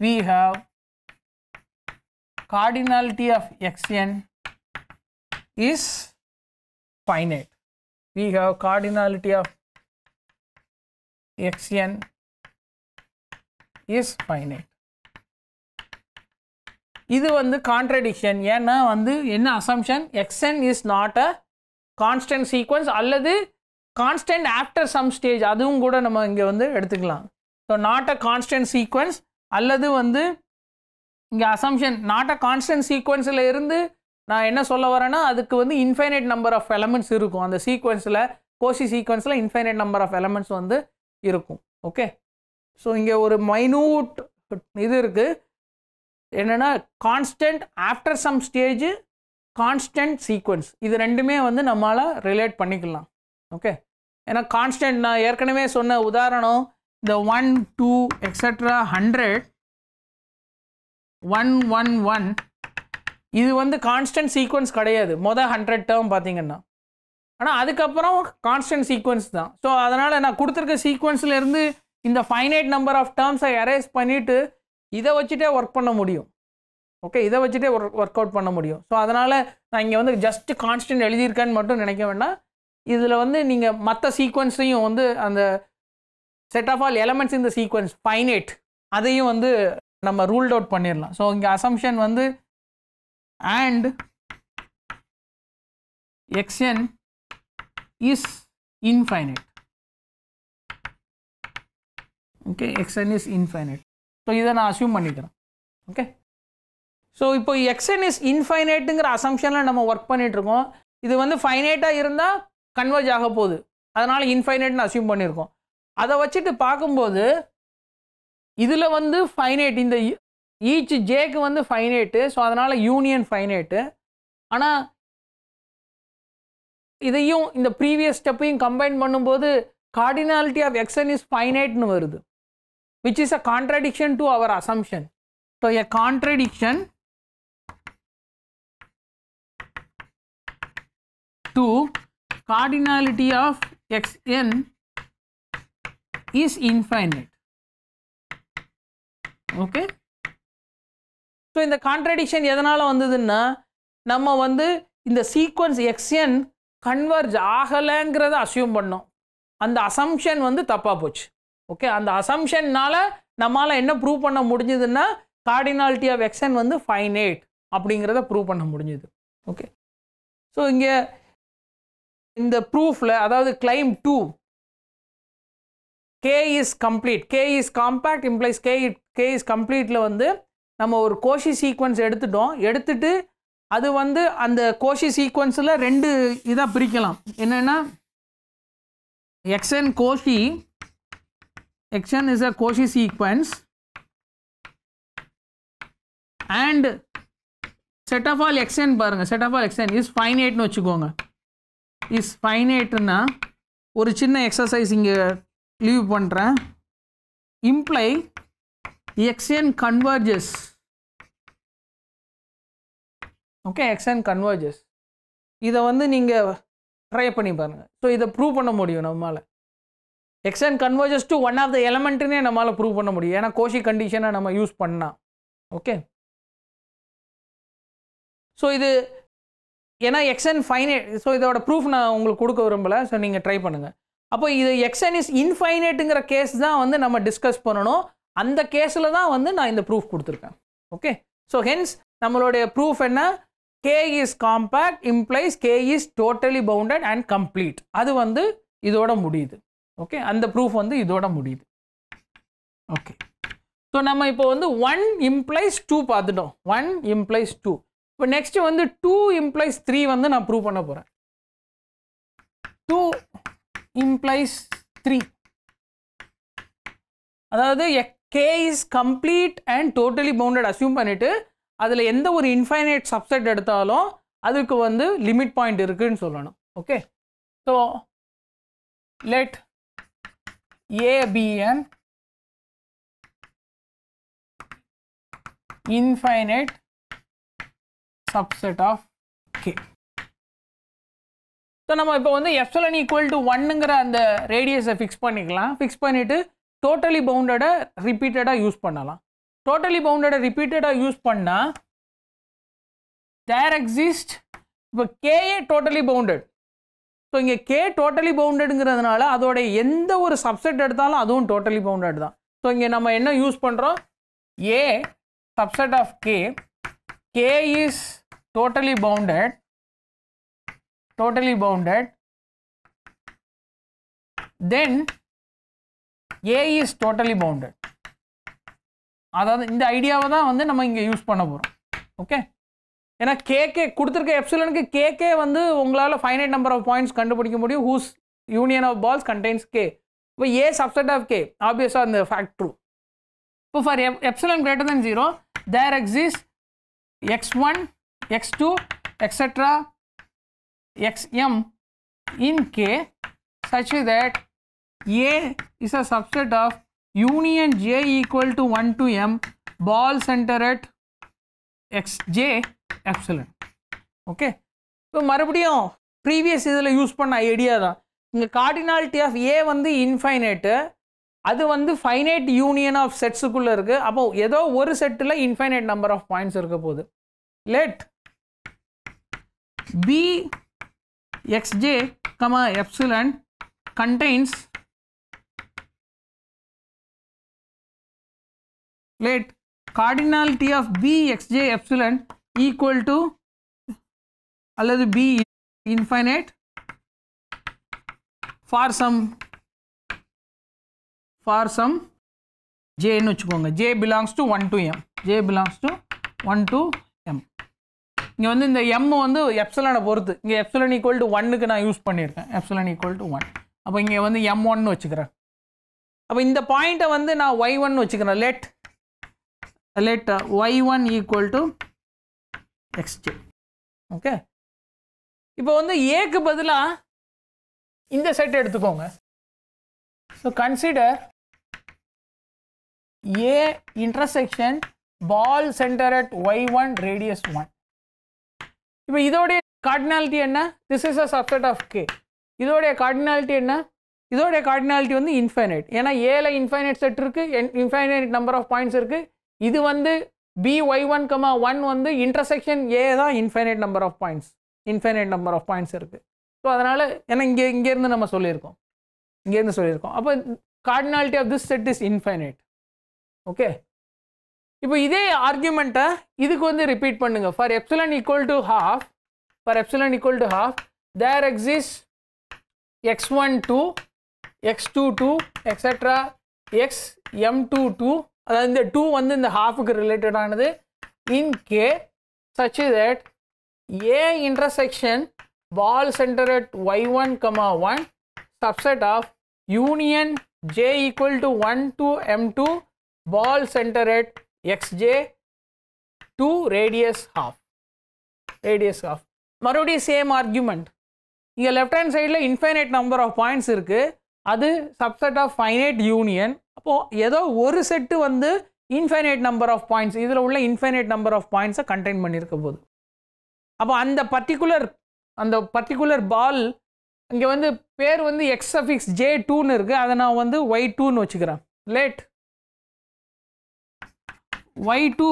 we have cardinality of xn is finite we have cardinality of xn is finite இது வந்து contradiction ஏன்னா வந்து என்ன assumption x n is not a constant sequence அல்லது constant after some stage அதுவும் கூட நம்ம இங்கே வந்து எடுத்துக்கலாம் so not a constant sequence அல்லது வந்து இங்கே அசம்ஷன் நாட் அ கான்ஸ்டன்ட் சீக்வன்ஸில் இருந்து நான் என்ன சொல்ல வரேன்னா அதுக்கு வந்து இன்ஃபைனைட் நம்பர் ஆஃப் எலமெண்ட்ஸ் இருக்கும் அந்த சீக்வன்ஸில் கோசி சீக்வன்ஸில் இன்ஃபைனைட் நம்பர் ஆஃப் எலமெண்ட்ஸ் வந்து இருக்கும் ஓகே ஸோ இங்கே ஒரு மைனூட் இது இருக்குது என்னென்னா constant after some stage constant sequence இது ரெண்டுமே வந்து நம்மளால் ரிலேட் பண்ணிக்கலாம் ஓகே ஏன்னா கான்ஸ்டன்ட் நான் ஏற்கனவே சொன்ன உதாரணம் இந்த one two etcetera hundred one one one இது வந்து கான்ஸ்டன்ட் சீக்வன்ஸ் கிடையாது மொதல் ஹண்ட்ரட் டேர்ம் பார்த்தீங்கன்னா ஆனால் அதுக்கப்புறம் கான்ஸ்டன்ட் சீக்வன்ஸ் தான் ஸோ அதனால் நான் கொடுத்துருக்க சீக்வன்ஸ்லேருந்து இந்த ஃபைனைட் நம்பர் ஆஃப் டேர்ம்ஸை அரேஸ் பண்ணிவிட்டு இதை வச்சுட்டே ஒர்க் பண்ண முடியும் ஓகே இதை வச்சுட்டே ஒர்க் ஒர்க் அவுட் பண்ண முடியும் ஸோ அதனால் நான் இங்கே வந்து ஜஸ்ட் கான்ஸ்டன்ட் எழுதியிருக்கேன்னு மட்டும் நினைக்க வேண்டாம் இதில் வந்து நீங்கள் மற்ற சீக்வன்ஸையும் வந்து அந்த செட் ஆஃப் ஆல் எலமெண்ட்ஸ் இந்த சீக்வன்ஸ் ஃபைனைட் அதையும் வந்து நம்ம ரூல்ட் அவுட் பண்ணிடலாம் ஸோ இங்கே அசம்ஷன் வந்து and x n is infinite okay xn is infinite so இதை நான் அசியூம் பண்ணிக்கிறேன் ஓகே ஸோ இப்போ எக்ஸ்என் இஸ் இன்ஃபைனைட்டுங்கிற அசம்ஷனில் நம்ம ஒர்க் பண்ணிகிட்ருக்கோம் இது வந்து ஃபைனைட்டாக இருந்தால் கன்வர்ஜ் ஆக போகுது அதனால் இன்ஃபைனைட்னு அசியூம் பண்ணியிருக்கோம் அதை வச்சுட்டு பார்க்கும்போது இதில் வந்து ஃபைனைட் இந்த ஈச் e-, ஜேக்கு வந்து ஃபைனைட்டு ஸோ அதனால் யூனியன் ஃபைனைட்டு ஆனால் இதையும் இந்த ப்ரீவியஸ் ஸ்டெப்பையும் கம்பைன் பண்ணும்போது கார்டினாலிட்டி ஆஃப் எக்ஸன் இஸ் ஃபைனைட்னு வருது which is a contradiction to our assumption. So, a contradiction to cardinality of x n is infinite. Okay. So, so இந்த கான்ட்ரடிக்ஷன் எதனால் வந்ததுன்னா நம்ம வந்து இந்த சீக்வன்ஸ் எக்ஸ்என் கன்வர்ஜ் ஆகலைங்கிறத அசியூம் பண்ணோம் அந்த assumption வந்து தப்பாக போச்சு ஓகே அந்த அசம்ஷன்னால் நம்மளால் என்ன ப்ரூவ் பண்ண முடிஞ்சதுன்னா கார்டினாலிட்டி ஆஃப் எக்ஸன் வந்து ஃபைன் எயிட் அப்படிங்கிறத ப்ரூவ் பண்ண முடிஞ்சுது ஓகே ஸோ இங்கே இந்த ப்ரூஃபில் அதாவது claim two K is complete K is compact implies K it K is கம்ப்ளீட்டில் வந்து நம்ம ஒரு கோஷி சீக்வன்ஸ் எடுத்துட்டோம் எடுத்துட்டு அது வந்து அந்த கோஷி சீக்வன்ஸில் ரெண்டு இதாக பிரிக்கலாம் என்னென்னா எக்ஸன் Kosi Xn is a Cauchy sequence and set of all xn பாருங்க set of all xn is finite நான் வச்சுக்கோங்க is finite நான் ஒரு சின்ன exercise இங்க leave பண்ணுறேன் imply xn converges okay xn converges இதை வந்து நீங்க try பண்ணி பாருங்கள் ஸோ இதை prove பண்ண முடியும் நம்மளால் x n converges to one of the எலமெண்ட்டுனே நம்மளால் ப்ரூவ் பண்ண முடியும் ஏன்னா கோஷி கண்டிஷனை நம்ம யூஸ் பண்ணால் ஓகே ஸோ இது ஏன்னா எக்ஸ்என் ஃபைனைட் ஸோ இதோட ப்ரூஃப் நான் உங்களுக்கு கொடுக்க விரும்பலை ஸோ நீங்கள் ட்ரை பண்ணுங்கள் அப்போ இது எக்ஸ்என் இஸ் இன்ஃபைனேட்டுங்கிற கேஸ் தான் வந்து நம்ம டிஸ்கஸ் பண்ணணும் அந்த கேஸில் தான் வந்து நான் இந்த ப்ரூஃப் கொடுத்துருக்கேன் ஓகே ஸோ ஹென்ஸ் நம்மளுடைய ப்ரூஃப் என்ன K is compact implies K is totally bounded and complete அது வந்து இதோட முடியுது ஓகே அந்த ப்ரூஃப் வந்து இதோட முடியுது ஓகே ஸோ நம்ம இப்போ வந்து ஒன் இம்ப்ளைஸ் டூ பார்த்துட்டோம் ஒன் இம்ப்ளைஸ் டூ இப்போ நெக்ஸ்ட்டு வந்து டூ இம்ப்ளைஸ் த்ரீ வந்து நான் ப்ரூவ் பண்ண போகிறேன் டூ இம்ப்ளைஸ் த்ரீ அதாவது K is complete and totally bounded assume பண்ணிவிட்டு அதில் எந்த ஒரு இன்ஃபைனைட் சப்செட் எடுத்தாலும் அதுக்கு வந்து லிமிட் பாயிண்ட் இருக்குன்னு சொல்லணும் okay so let ABN infinite subset of K. So நம்ம இப்போ வந்து எப்சலன் ஈக்குவல் டு ஒன்னுங்கிற அந்த ரேடியஸை ஃபிக்ஸ் பண்ணிக்கலாம் ஃபிக்ஸ் பண்ணிவிட்டு டோட்டலி பவுண்டடை ரிப்பீட்டடாக யூஸ் பண்ணலாம் டோட்டலி பவுண்டடை ரிப்பீட்டடாக யூஸ் பண்ணால் தேர் எக்ஸிஸ்ட் இப்போ கேஏ டோட்டலி பவுண்டட் ஸோ இங்கே கே டோட்டலி பவுண்டடுங்கிறதுனால அதோடைய எந்த ஒரு சப்செட் எடுத்தாலும் அதுவும் டோட்டலி பவுண்டட் தான் ஸோ இங்கே நம்ம என்ன யூஸ் பண்ணுறோம் A subset of K K is totally bounded totally bounded then A is totally bounded அதாவது இந்த ஐடியாவை தான் வந்து நம்ம இங்கே யூஸ் பண்ண போகிறோம் ஓகே ஏன்னா கேகே கொடுத்துருக்க எப்சிலனுக்கு கேகே வந்து உங்களால் ஃபைனைட் நம்பர் ஆஃப் பாயிண்ட்ஸ் கண்டுபிடிக்க முடியும் whose union of balls contains K இப்போ ஏ சப்செட் ஆஃப் கே ஆப்வியஸாக அந்த ஃபேக்ட் ட்ரூ இப்போ ஃபார் எப் epsilon greater than zero there exist x one x two etcetera x M in K that A is a subset of union J equal to one to M ball centre at x j epsilon okay இப்போ மறுபடியும் previous இதில் use பண்ண idea தான் இங்கே cardinality of ஏ வந்து இன்ஃபைனேட்டு அது வந்து finite union of செட்ஸுக்குள்ளே இருக்குது அப்போ ஏதோ ஒரு செட்டில் இன்ஃபைனைட் நம்பர் ஆஃப் பாயிண்ட்ஸ் இருக்க போகுது let B x j comma epsilon contains let cardinality of B x j epsilon equal to அல்லது b infinite for some for some j ன்னு வச்சுக்கோங்க j belongs to one to m j belongs to one to m இங்கே வந்து இந்த M வந்து எப்சலனை பொறுத்து இங்கே epsilon equal to ஒன்னுக்கு நான் யூஸ் பண்ணியிருக்கேன் எப்சலன் ஈக்குவல் டு ஒன் அப்போ இங்கே வந்து எம் ஒன்னு வச்சுக்கிறேன் அப்போ இந்த பாயிண்ட்டை வந்து நான் ஒய் ஒன் வச்சுக்கிறேன் let let y one equal to next okay இப்போ வந்து ஏக்கு பதிலாக இந்த செட் எடுத்துக்கோங்க so consider A intersection ball centre at y one radius one இப்போ இதோடைய கார்டினாலிட்டி என்ன this is a subset of K இதோடைய கார்டினாலிட்டி என்ன இதோடைய கார்டினாலிட்டி வந்து இன்ஃபைனைட் ஏன்னா ஏல இன்ஃபைனைட் செட் இருக்குது இன்ஃபைனைட் நம்பர் ஆஃப் பாயிண்ட்ஸ் இருக்குது இது வந்து B y one comma one வந்து இன்டர்செக்ஷன் ஏ தான் infinite number of points infinite number of points இருக்குது ஸோ அதனால் ஏன்னா இங்கே இங்கேருந்து நம்ம சொல்லியிருக்கோம் இங்கேருந்து சொல்லியிருக்கோம் அப்போ cardinality of this set is infinite okay இப்போ இதே ஆர்கியூமெண்ட்டை இதுக்கு வந்து ரிப்பீட் பண்ணுங்கள் for epsilon equal to half for epsilon equal to half there exist x one two x two two etcetera x m two two அதாவது இந்த two வந்து இந்த ஹாஃபுக்கு ரிலேட்டடானது in K such that A intersection ball y one comma one subset of union J equal to one to m to ball centre at x j to radius half radius half மறுபடியும் same argument இங்கே left hand சைடில் infinite number of points இருக்குது அது subset of finite union அப்போது ஏதோ ஒரு set வந்து infinite number of points இதில் உள்ள இன்ஃபைனைட் நம்பர் ஆஃப் பாயிண்ட்ஸை கண்டெயின் பண்ணியிருக்க போது அப்போ அந்த பர்டிகுலர் அந்த பர்டிகுலர் பால் இங்கே வந்து பேர் வந்து எக்ஸ் அஃபிக்ஸ் ஜே டூன்னு இருக்குது அதை நான் வந்து ஒய் டூன்னு வச்சுக்கிறேன் let y two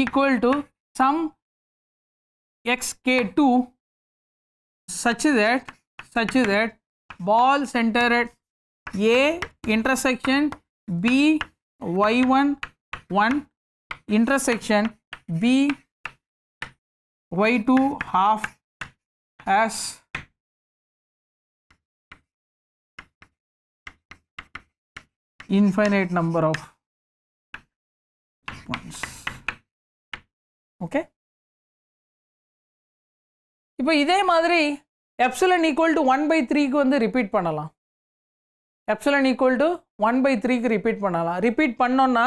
equal to some x k two such that such that ball centre A intersection B y1 1 intersection B y2 half as infinite number of ones okay இப்போ இதே மாதிரி epsilon equal to one by த்ரீக்கு வந்து repeat பண்ணலாம் epsilon equal to one by த்ரீக்கு repeat பண்ணலாம் repeat பண்ணோன்னா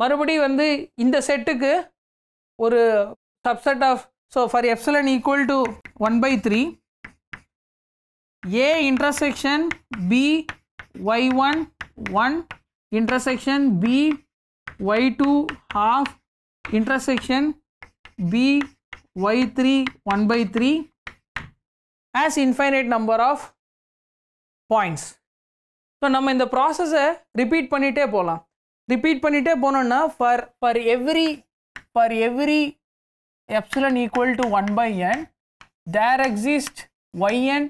மறுபடி வந்து இந்த செட்டுக்கு ஒரு subset of so for epsilon equal to one by three A intersection B y one one intersection B y two half intersection B y three one by three has infinite number of points so நம்ம இந்த ப்ராசஸை repeat பண்ணிகிட்டே போகலாம் repeat பண்ணிகிட்டே போனோம்னா for for every for every epsilon equal to one by n there exist yn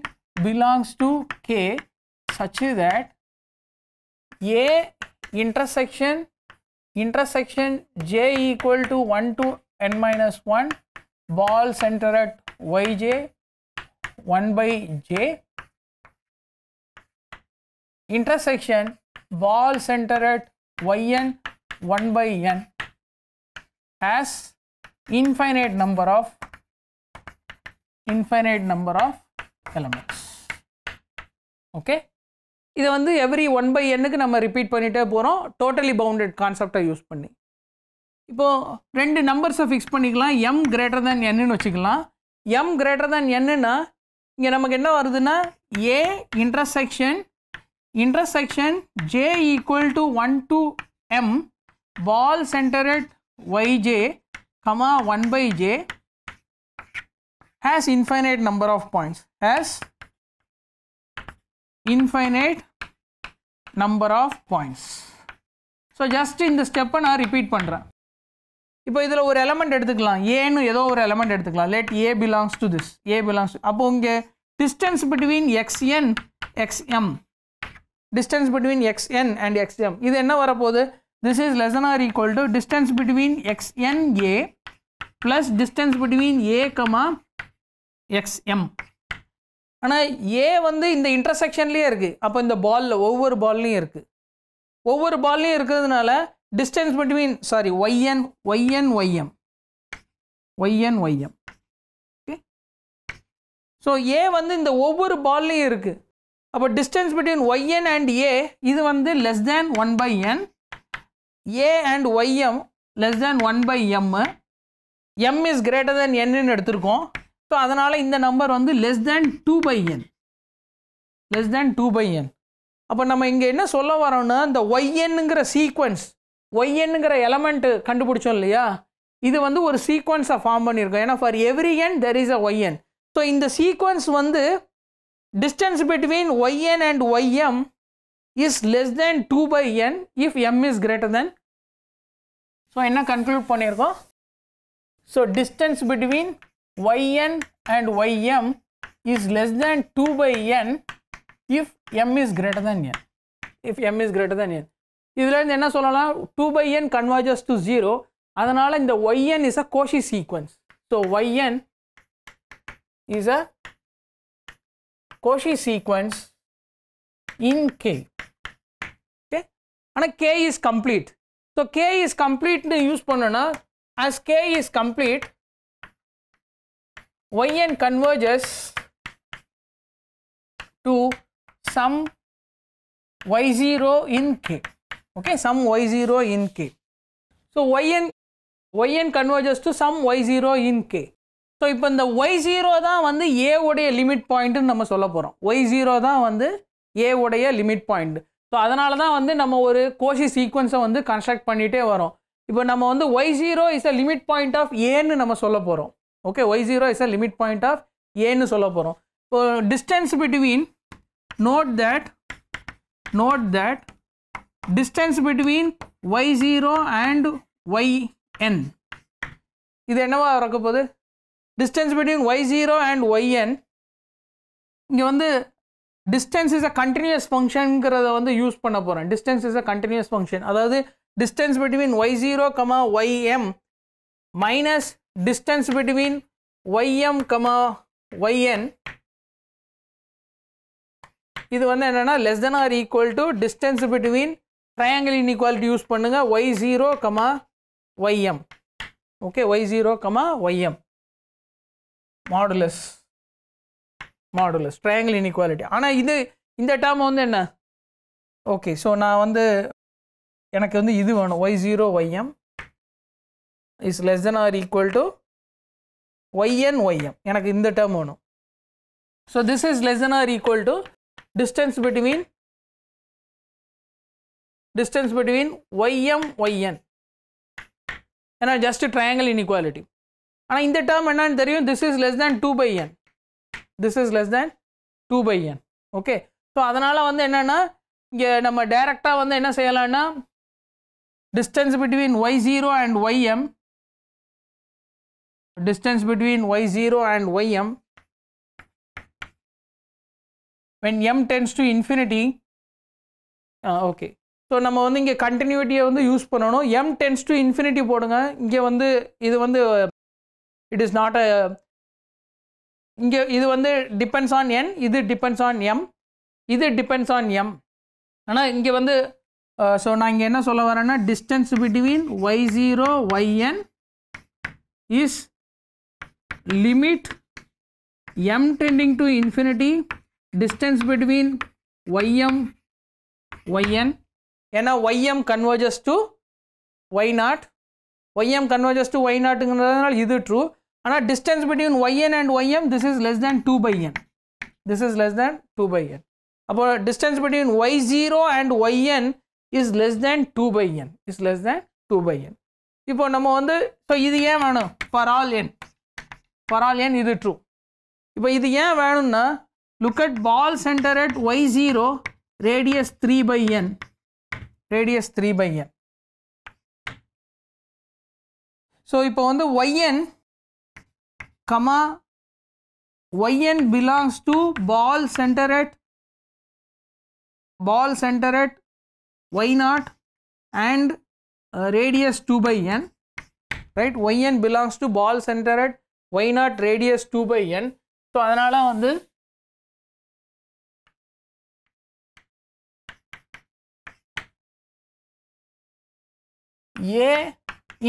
belongs to k such that a intersection intersection j equal to 1 to n minus 1 ball center at yj 1 by j intersection ball center at yn 1 by n has infinite number of infinite number of elements okay இது வந்து every one by எண்ணுக்கு நம்ம repeat பண்ணிகிட்டே போகிறோம் totally bounded கான்செப்டை use பண்ணி இப்போது ரெண்டு நம்பர்ஸை ஃபிக்ஸ் பண்ணிக்கலாம் எம் கிரேட்டர் தேன் என்னன்னு வச்சுக்கலாம் எம் கிரேட்டர் தேன் என்னன்னா இங்கே நமக்கு என்ன வருதுன்னா A intersection intersection j equal to 1 to m ball center at yj comma 1 by j has infinite number of points has infinite number of points. So, just in the step I repeat பண்ணுறேன் இப்போ இதில் ஒரு element எடுத்துக்கலாம் ஏன்னு ஏதோ ஒரு element எடுத்துக்கலாம் let a belongs to this a belongs அப்போ இங்கே distance between x n x m distance between x n and x இது என்ன வரப்போகுது this is less or equal to distance between x n a plus distance between a comma x ஆனால் ஏ வந்து இந்த இன்டர்செக்ஷன்லேயே இருக்குது அப்போ இந்த பாலில் ஒவ்வொரு பால்லையும் இருக்குது ஒவ்வொரு பால்லையும் இருக்கிறதுனால distance between sorry y n y n y m y n y m okay so A வந்து இந்த ஒவ்வொரு பால்லையும் இருக்குது அப்போ distance between y n and a இது வந்து less than one by n a and y m less than one by m m is greater than என்னு எடுத்திருக்கோம் ஸோ அதனால் இந்த நம்பர் வந்து less than two by N less than two by என் அப்போ நம்ம இங்கே என்ன சொல்ல வரோம்னா இந்த ஒய்என்னுங்கிற சீக்வன்ஸ் ஒய்என்னுங்கிற எலமெண்ட்டு கண்டுபிடிச்சோம் இல்லையா இது வந்து ஒரு சீக்வன்ஸை ஃபார்ம் பண்ணியிருக்கோம் ஏன்னா for every n there is a y n so இந்த சீக்வன்ஸ் வந்து distance between yn and ym is less than 2 by n if m is greater than. So, in a conclude pone So, distance between yn and ym is less than 2 by n if m is greater than n. If m is greater than n. This is enna 2 by n converges to 0. That is the yn is a Cauchy sequence. So, yn is a Cauchy sequence in K. Okay, and K is complete. So K is complete We use pannona. As K is complete, Y n converges to some y zero in K. Okay, some y zero in K. So y n y n converges to some y zero in K. So இப்போ இந்த Y zero தான் வந்து ஏ உடைய limit பாயிண்ட்டுன்னு நம்ம சொல்ல போகிறோம் Y zero தான் வந்து ஏ உடைய லிமிட் பாயிண்ட் ஸோ அதனால தான் வந்து நம்ம ஒரு கோஷி சீக்வன்ஸை வந்து கன்ஸ்ட்ரக்ட் பண்ணிகிட்டே வரோம் இப்போ நம்ம வந்து y zero is a limit point of ஏன்னு நம்ம சொல்ல போகிறோம் okay y zero is a limit point of ஏன்னு சொல்ல போகிறோம் இப்போ distance between note that note that distance between y zero and y n இது என்னவா இருக்க போகுது distance between y0 and yn இங்கே வந்து distance is a continuous function functionங்கிறத வந்து யூஸ் பண்ண போகிறேன் distance is a continuous function அதாவது distance between y0, ym minus distance between ym, yn இது வந்து என்னென்னா less than or equal to distance between triangle inequality use பண்ணுங்க y0, ym okay y0, ym modulus modulus triangle inequality ஆனால் இது இந்த term வந்து என்ன ஓகே ஸோ நான் வந்து எனக்கு வந்து இது வேணும் y zero y m is less than or equal to y n y m எனக்கு இந்த டேர்ம் வேணும் so this is less than or equal to distance between distance between y m y n ஏன்னா ஜஸ்ட் ட்ரையாங்கிள் இன்இக்வாலிட்டி ஆனால் இந்த டேர்ம் என்னன்னு தெரியும் this is less than two by n this is less than two by N okay so அதனால் வந்து என்னென்னா இங்கே நம்ம டைரெக்டாக வந்து என்ன செய்யலாம்னா distance y and y m distance between y zero and y m when m tends to infinity okay so நம்ம வந்து இங்கே கண்டினியூட்டியை வந்து யூஸ் பண்ணணும் எம் டென்ஸ் டு இன்ஃபினிட்டி போடுங்க இங்கே வந்து இது வந்து இட் இஸ் நாட் அ இங்கே இது வந்து டிபெண்ட்ஸ் ஆன் என் இது டிபெண்ட்ஸ் ஆன் எம் இது டிபெண்ட்ஸ் ஆன் எம் ஆனால் இங்கே வந்து ஸோ நான் இங்கே என்ன சொல்ல வரேன்னா distance between y zero y n is limit m tending to infinity distance between y m y n ஏன்னா y m converges to y naught y m converges to y நாட்டுங்கிறதுனால இது ட்ரூ ஆனால் distance between y n and y m this is less than two by n this is less than two by என் அப்போ distance between y zero and y n is less than two by N is less than two by n இப்போ நம்ம வந்து so இது ஏன் வேணும் for all n for all n இது true இப்போ இது ஏன் வேணும்னா look at ball centre at y zero radius three by n radius three by n so இப்போ வந்து y n comma yn belongs to ball center at ball center at y naught and uh, radius 2 by n right yn belongs to ball center at y naught radius 2 by n so அதனால வந்து a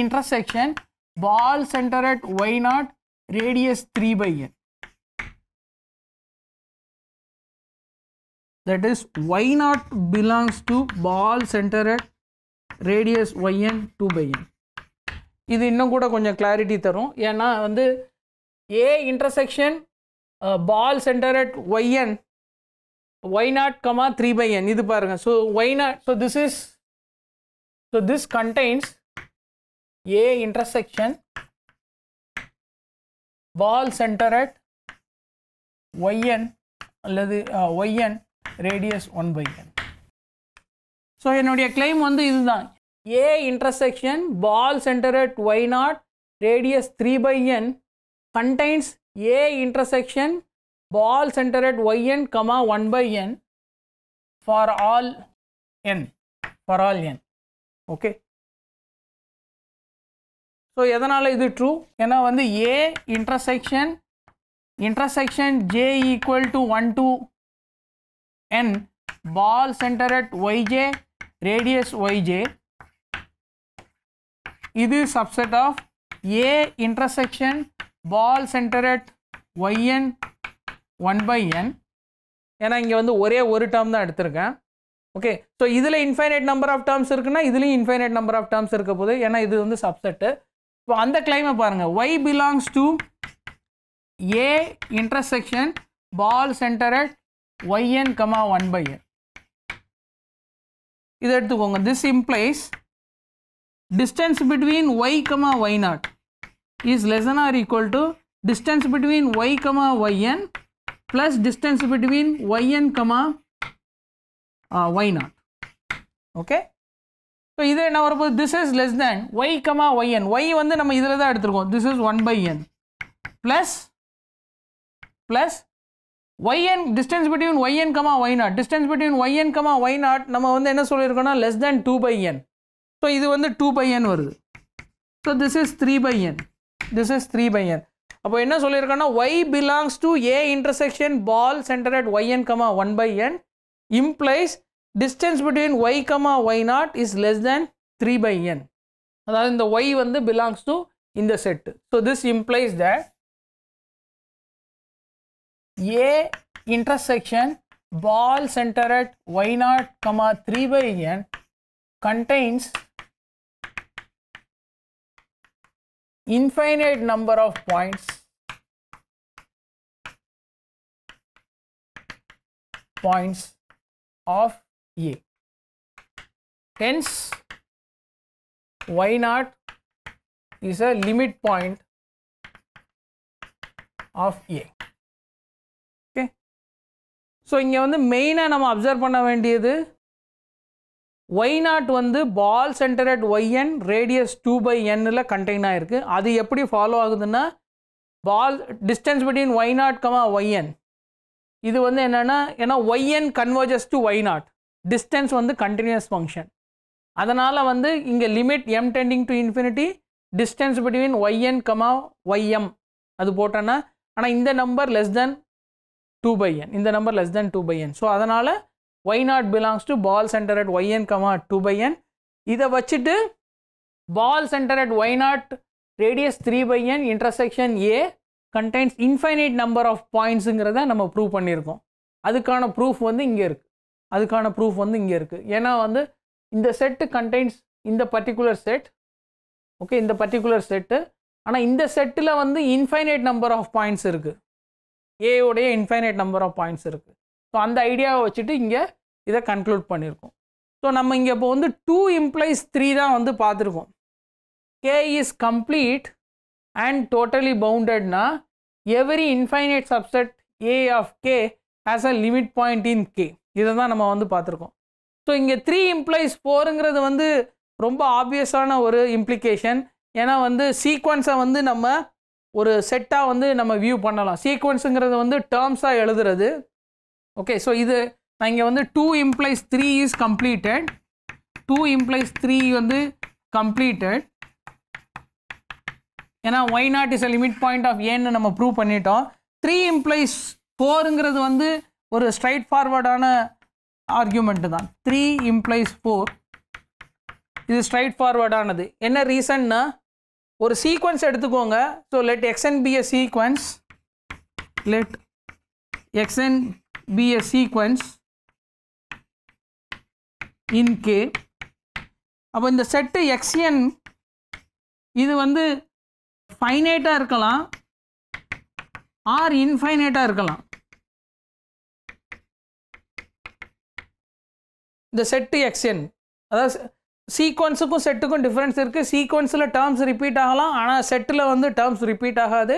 intersection ball center at y naught radius three by n that is y naught belongs to ball center at radius yn 2 by n இது இன்னும் கூட கொஞ்சம் clarity தரும் ஏன்னா வந்து A intersection ball centre at y n y naught comma three by n இது பாருங்கள் so y naught so this is so this contains A intersection ball centre at y n அல்லது y n radius one by n so என்னுடைய claim வந்து இதுதான் A intersection ball centre at y naught radius three by n contains A intersection ball centre at y comma one by n for all n for all n okay so எதனால் இது true ஏன்னா வந்து A intersection intersection j equal to one to n ball centre at y j radius y j இது subset of A intersection ball centre at y n one by என் ஏன்னா இங்கே வந்து ஒரே ஒரு டேர்ம் தான் எடுத்திருக்கேன் ஓகே ஸோ இதில் இன்ஃபைனைட் நம்பர் ஆஃப் டேர்ம்ஸ் இருக்குன்னா இதுலேயும் இன்ஃபைனைட் நம்பர் ஆஃப் டேர்ம்ஸ் இருக்க போது ஏன்னா இது வந்து சப்செட்டு இப்போ அந்த கிளைமை பாருங்கள் y belongs to A intersection ball centre at y n comma one by n இதை எடுத்துக்கோங்க this implies distance between y comma y naught is less than or equal to distance between y comma yn plus distance between yn comma uh, y naught okay so இது என்ன வரப்போகுது this is less than y comma y n y வந்து நம்ம இதில் தான் எடுத்துருக்கோம் this is one by n plus plus n distance between n comma y naught distance between n comma y naught நம்ம வந்து என்ன சொல்லியிருக்கோம்னா less than two by n so இது வந்து டூ பை என் வருது so this is three by n this is three by என் அப்போ என்ன சொல்லியிருக்கோன்னா y belongs to A intersection ball centre at y n comma one by n implies distance between y comma y naught is less than 3 by n அதாவது the y one belongs to in the set so this implies that a intersection ball center at y naught comma 3 by n contains infinite number of points points of A. Hence, y naught is a limit point of A. Okay. So, இங்கே வந்து மெயினாக நம்ம observe பண்ண வேண்டியது y naught வந்து ball centre at yn radius two by என்னில் contain ஆகிருக்கு அது எப்படி ஃபாலோ ஆகுதுன்னா ball distance between y naught comma y n இது வந்து என்னென்னா ஏன்னா y n converges to y naught distance வந்து கண்டினியூஸ் ஃபங்க்ஷன் அதனால் வந்து இங்கே limit m tending to infinity distance between y n comma y m அது போட்டோன்னா ஆனால் இந்த number less than two by n இந்த number less than two by n so அதனால் Y naught belongs to ball centre at y n comma two by n இதை வச்சுட்டு ball centre at y naught radius three by n intersection A contains infinite number of பாயிண்ட்ஸுங்கிறத நம்ம prove பண்ணியிருக்கோம் அதுக்கான proof வந்து இங்கே இருக்குது அதுக்கான ப்ரூஃப் வந்து இங்கே இருக்குது ஏன்னா வந்து இந்த செட்டு கண்டெய்ன்ஸ் இந்த பர்டிகுலர் செட் ஓகே இந்த பர்டிகுலர் செட்டு ஆனால் இந்த செட்டில் வந்து இன்ஃபைனைட் நம்பர் ஆஃப் பாயிண்ட்ஸ் இருக்குது ஏயோடைய இன்ஃபைனைட் நம்பர் ஆஃப் பாயிண்ட்ஸ் இருக்குது ஸோ அந்த ஐடியாவை வச்சுட்டு இங்கே இதை கன்க்ளூட் பண்ணியிருக்கோம் ஸோ நம்ம இங்கே இப்போ வந்து டூ இம்ப்ளைஸ் த்ரீ தான் வந்து பார்த்துருக்கோம் K is complete and totally பவுண்டட்னா every infinite subset A of K has a limit point in K இதை தான் நம்ம வந்து பார்த்துருக்கோம் ஸோ இங்கே த்ரீ இம்ப்ளைஸ் ஃபோருங்கிறது வந்து ரொம்ப ஆப்வியஸான ஒரு இம்ப்ளிகேஷன் ஏன்னா வந்து சீக்வன்ஸை வந்து நம்ம ஒரு செட்டாக வந்து நம்ம வியூ பண்ணலாம் சீக்வன்ஸுங்கிறது வந்து டேர்ம்ஸாக எழுதுறது ஓகே ஸோ இது நான் இங்கே வந்து two implies three is completed two implies three வந்து கம்ப்ளீட்டட் ஏன்னா y naught is a limit point of ஏன்னு நம்ம ப்ரூவ் பண்ணிட்டோம் த்ரீ இம்ப்ளைஸ் ஃபோருங்கிறது வந்து ஒரு ஸ்ட்ரைட் ஃபார்வர்டான ஆர்கியூமெண்ட்டு தான் த்ரீ இம்ப்ளைஸ் ஃபோர் இது ஸ்ட்ரைட் ஃபார்வர்டானது என்ன ரீசன்னா ஒரு சீக்வன்ஸ் எடுத்துக்கோங்க so let x n be a sequence let x n be a sequence in K அப்போ இந்த செட்டு எக்ஸ்என் இது வந்து ஃபைனேட்டாக இருக்கலாம் ஆர் இன்ஃபைனேட்டாக இருக்கலாம் இந்த செட்டு எக்ஸ்என் அதாவது சீக்வன்ஸுக்கும் செட்டுக்கும் டிஃப்ரென்ஸ் இருக்குது சீக்வன்ஸில் டேர்ம்ஸ் ரிப்பீட் ஆகலாம் ஆனால் செட்டில் வந்து டேர்ம்ஸ் ரிப்பீட் ஆகாது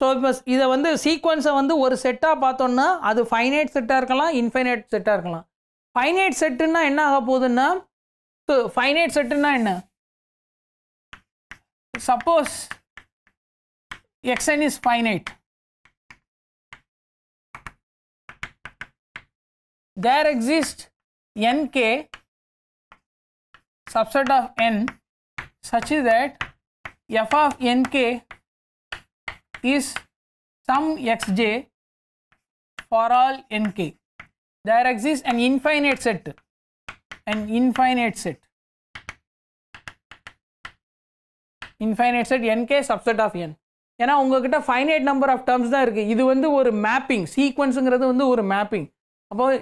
ஸோ இதை வந்து சீக்வன்ஸை வந்து ஒரு செட்டாக பார்த்தோன்னா அது ஃபைனைட் செட்டாக இருக்கலாம் இன்ஃபைனைட் செட்டாக இருக்கலாம் ஃபைனைட் செட்டுன்னா என்ன ஆக போகுதுன்னா ஸோ ஃபைனைட் செட்டுன்னா என்ன suppose x n is finite there exist n k subset of n such that f of n k is some x j for all n k. There exists an infinite set, an infinite set, infinite set n k subset of n. ஏன்னா உங்ககிட்ட finite number of terms தான் இருக்குது இது வந்து ஒரு mapping சீக்வன்ஸுங்கிறது வந்து ஒரு mapping அப்போது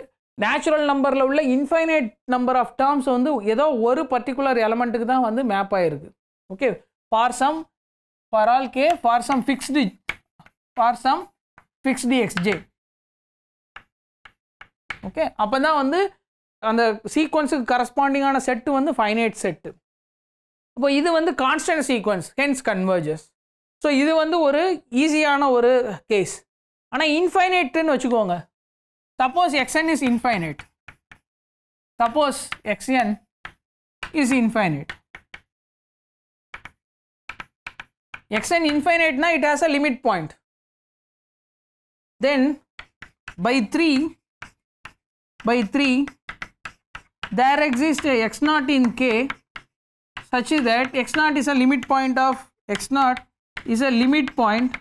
நேச்சுரல் நம்பரில் உள்ள இன்ஃபைனைட் நம்பர் ஆஃப் டேர்ம்ஸ் வந்து ஏதோ ஒரு பர்டிகுலர் எலமெண்ட்டுக்கு தான் வந்து மேப் ஆகிருக்கு okay for some for all k for some fixed for some fixed x j okay அப்போ தான் வந்து அந்த சீக்வன்ஸுக்கு கரஸ்பாண்டிங்கான செட்டு வந்து ஃபைனைட் செட்டு அப்போ இது வந்து constant sequence hence converges so இது வந்து ஒரு ஈஸியான ஒரு கேஸ் ஆனால் இன்ஃபைனைட்டுன்னு வச்சுக்கோங்க Suppose xn is infinite. Suppose xn is infinite. xn infinite now it has a limit point. Then by 3 by 3 there exists a x naught in k such that x naught is a limit point of x naught is a limit point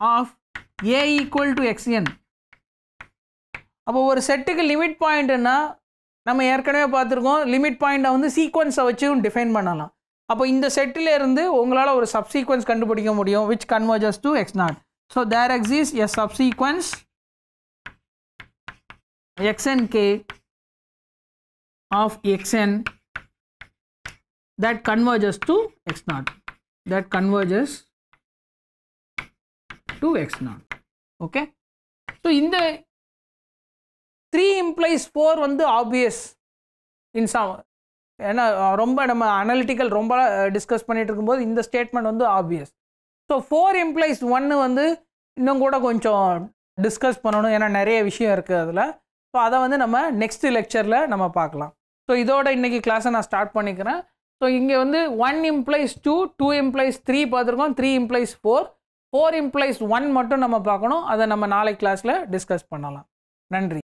of a equal to xn அப்போ ஒரு செட்டுக்கு limit பாயிண்ட்டுன்னா நம்ம ஏற்கனவே பார்த்துருக்கோம் limit பாயிண்ட்டை வந்து சீக்வன்ஸை வச்சும் define பண்ணலாம் அப்போ இந்த செட்டிலேருந்து உங்களால் ஒரு சீக்வன்ஸ் கண்டுபிடிக்க முடியும் which converges to x naught so there exists a sequence x n k of x n that converges to x naught that converges to x naught okay so இந்த த்ரீ இம்ப்ளைஸ் ஃபோர் வந்து obvious இன்சாம் ஏன்னா ரொம்ப நம்ம analytical ரொம்ப discuss பண்ணிகிட்டு இருக்கும்போது இந்த ஸ்டேட்மெண்ட் வந்து ஆப்வியஸ் ஸோ ஃபோர் இம்ப்ளைஸ் ஒன்று வந்து இன்னும் கூட கொஞ்சம் டிஸ்கஸ் பண்ணணும் ஏன்னா நிறைய விஷயம் இருக்குது அதில் ஸோ அதை வந்து நம்ம நெக்ஸ்ட் லெக்சரில் நம்ம பார்க்கலாம் ஸோ இதோட இன்றைக்கி கிளாஸை நான் ஸ்டார்ட் பண்ணிக்கிறேன் ஸோ இங்கே வந்து one implies two two implies three பார்த்துருக்கோம் three implies four four implies one மட்டும் நம்ம பார்க்கணும் அதை நம்ம நாளைக்கு கிளாஸில் டிஸ்கஸ் பண்ணலாம் நன்றி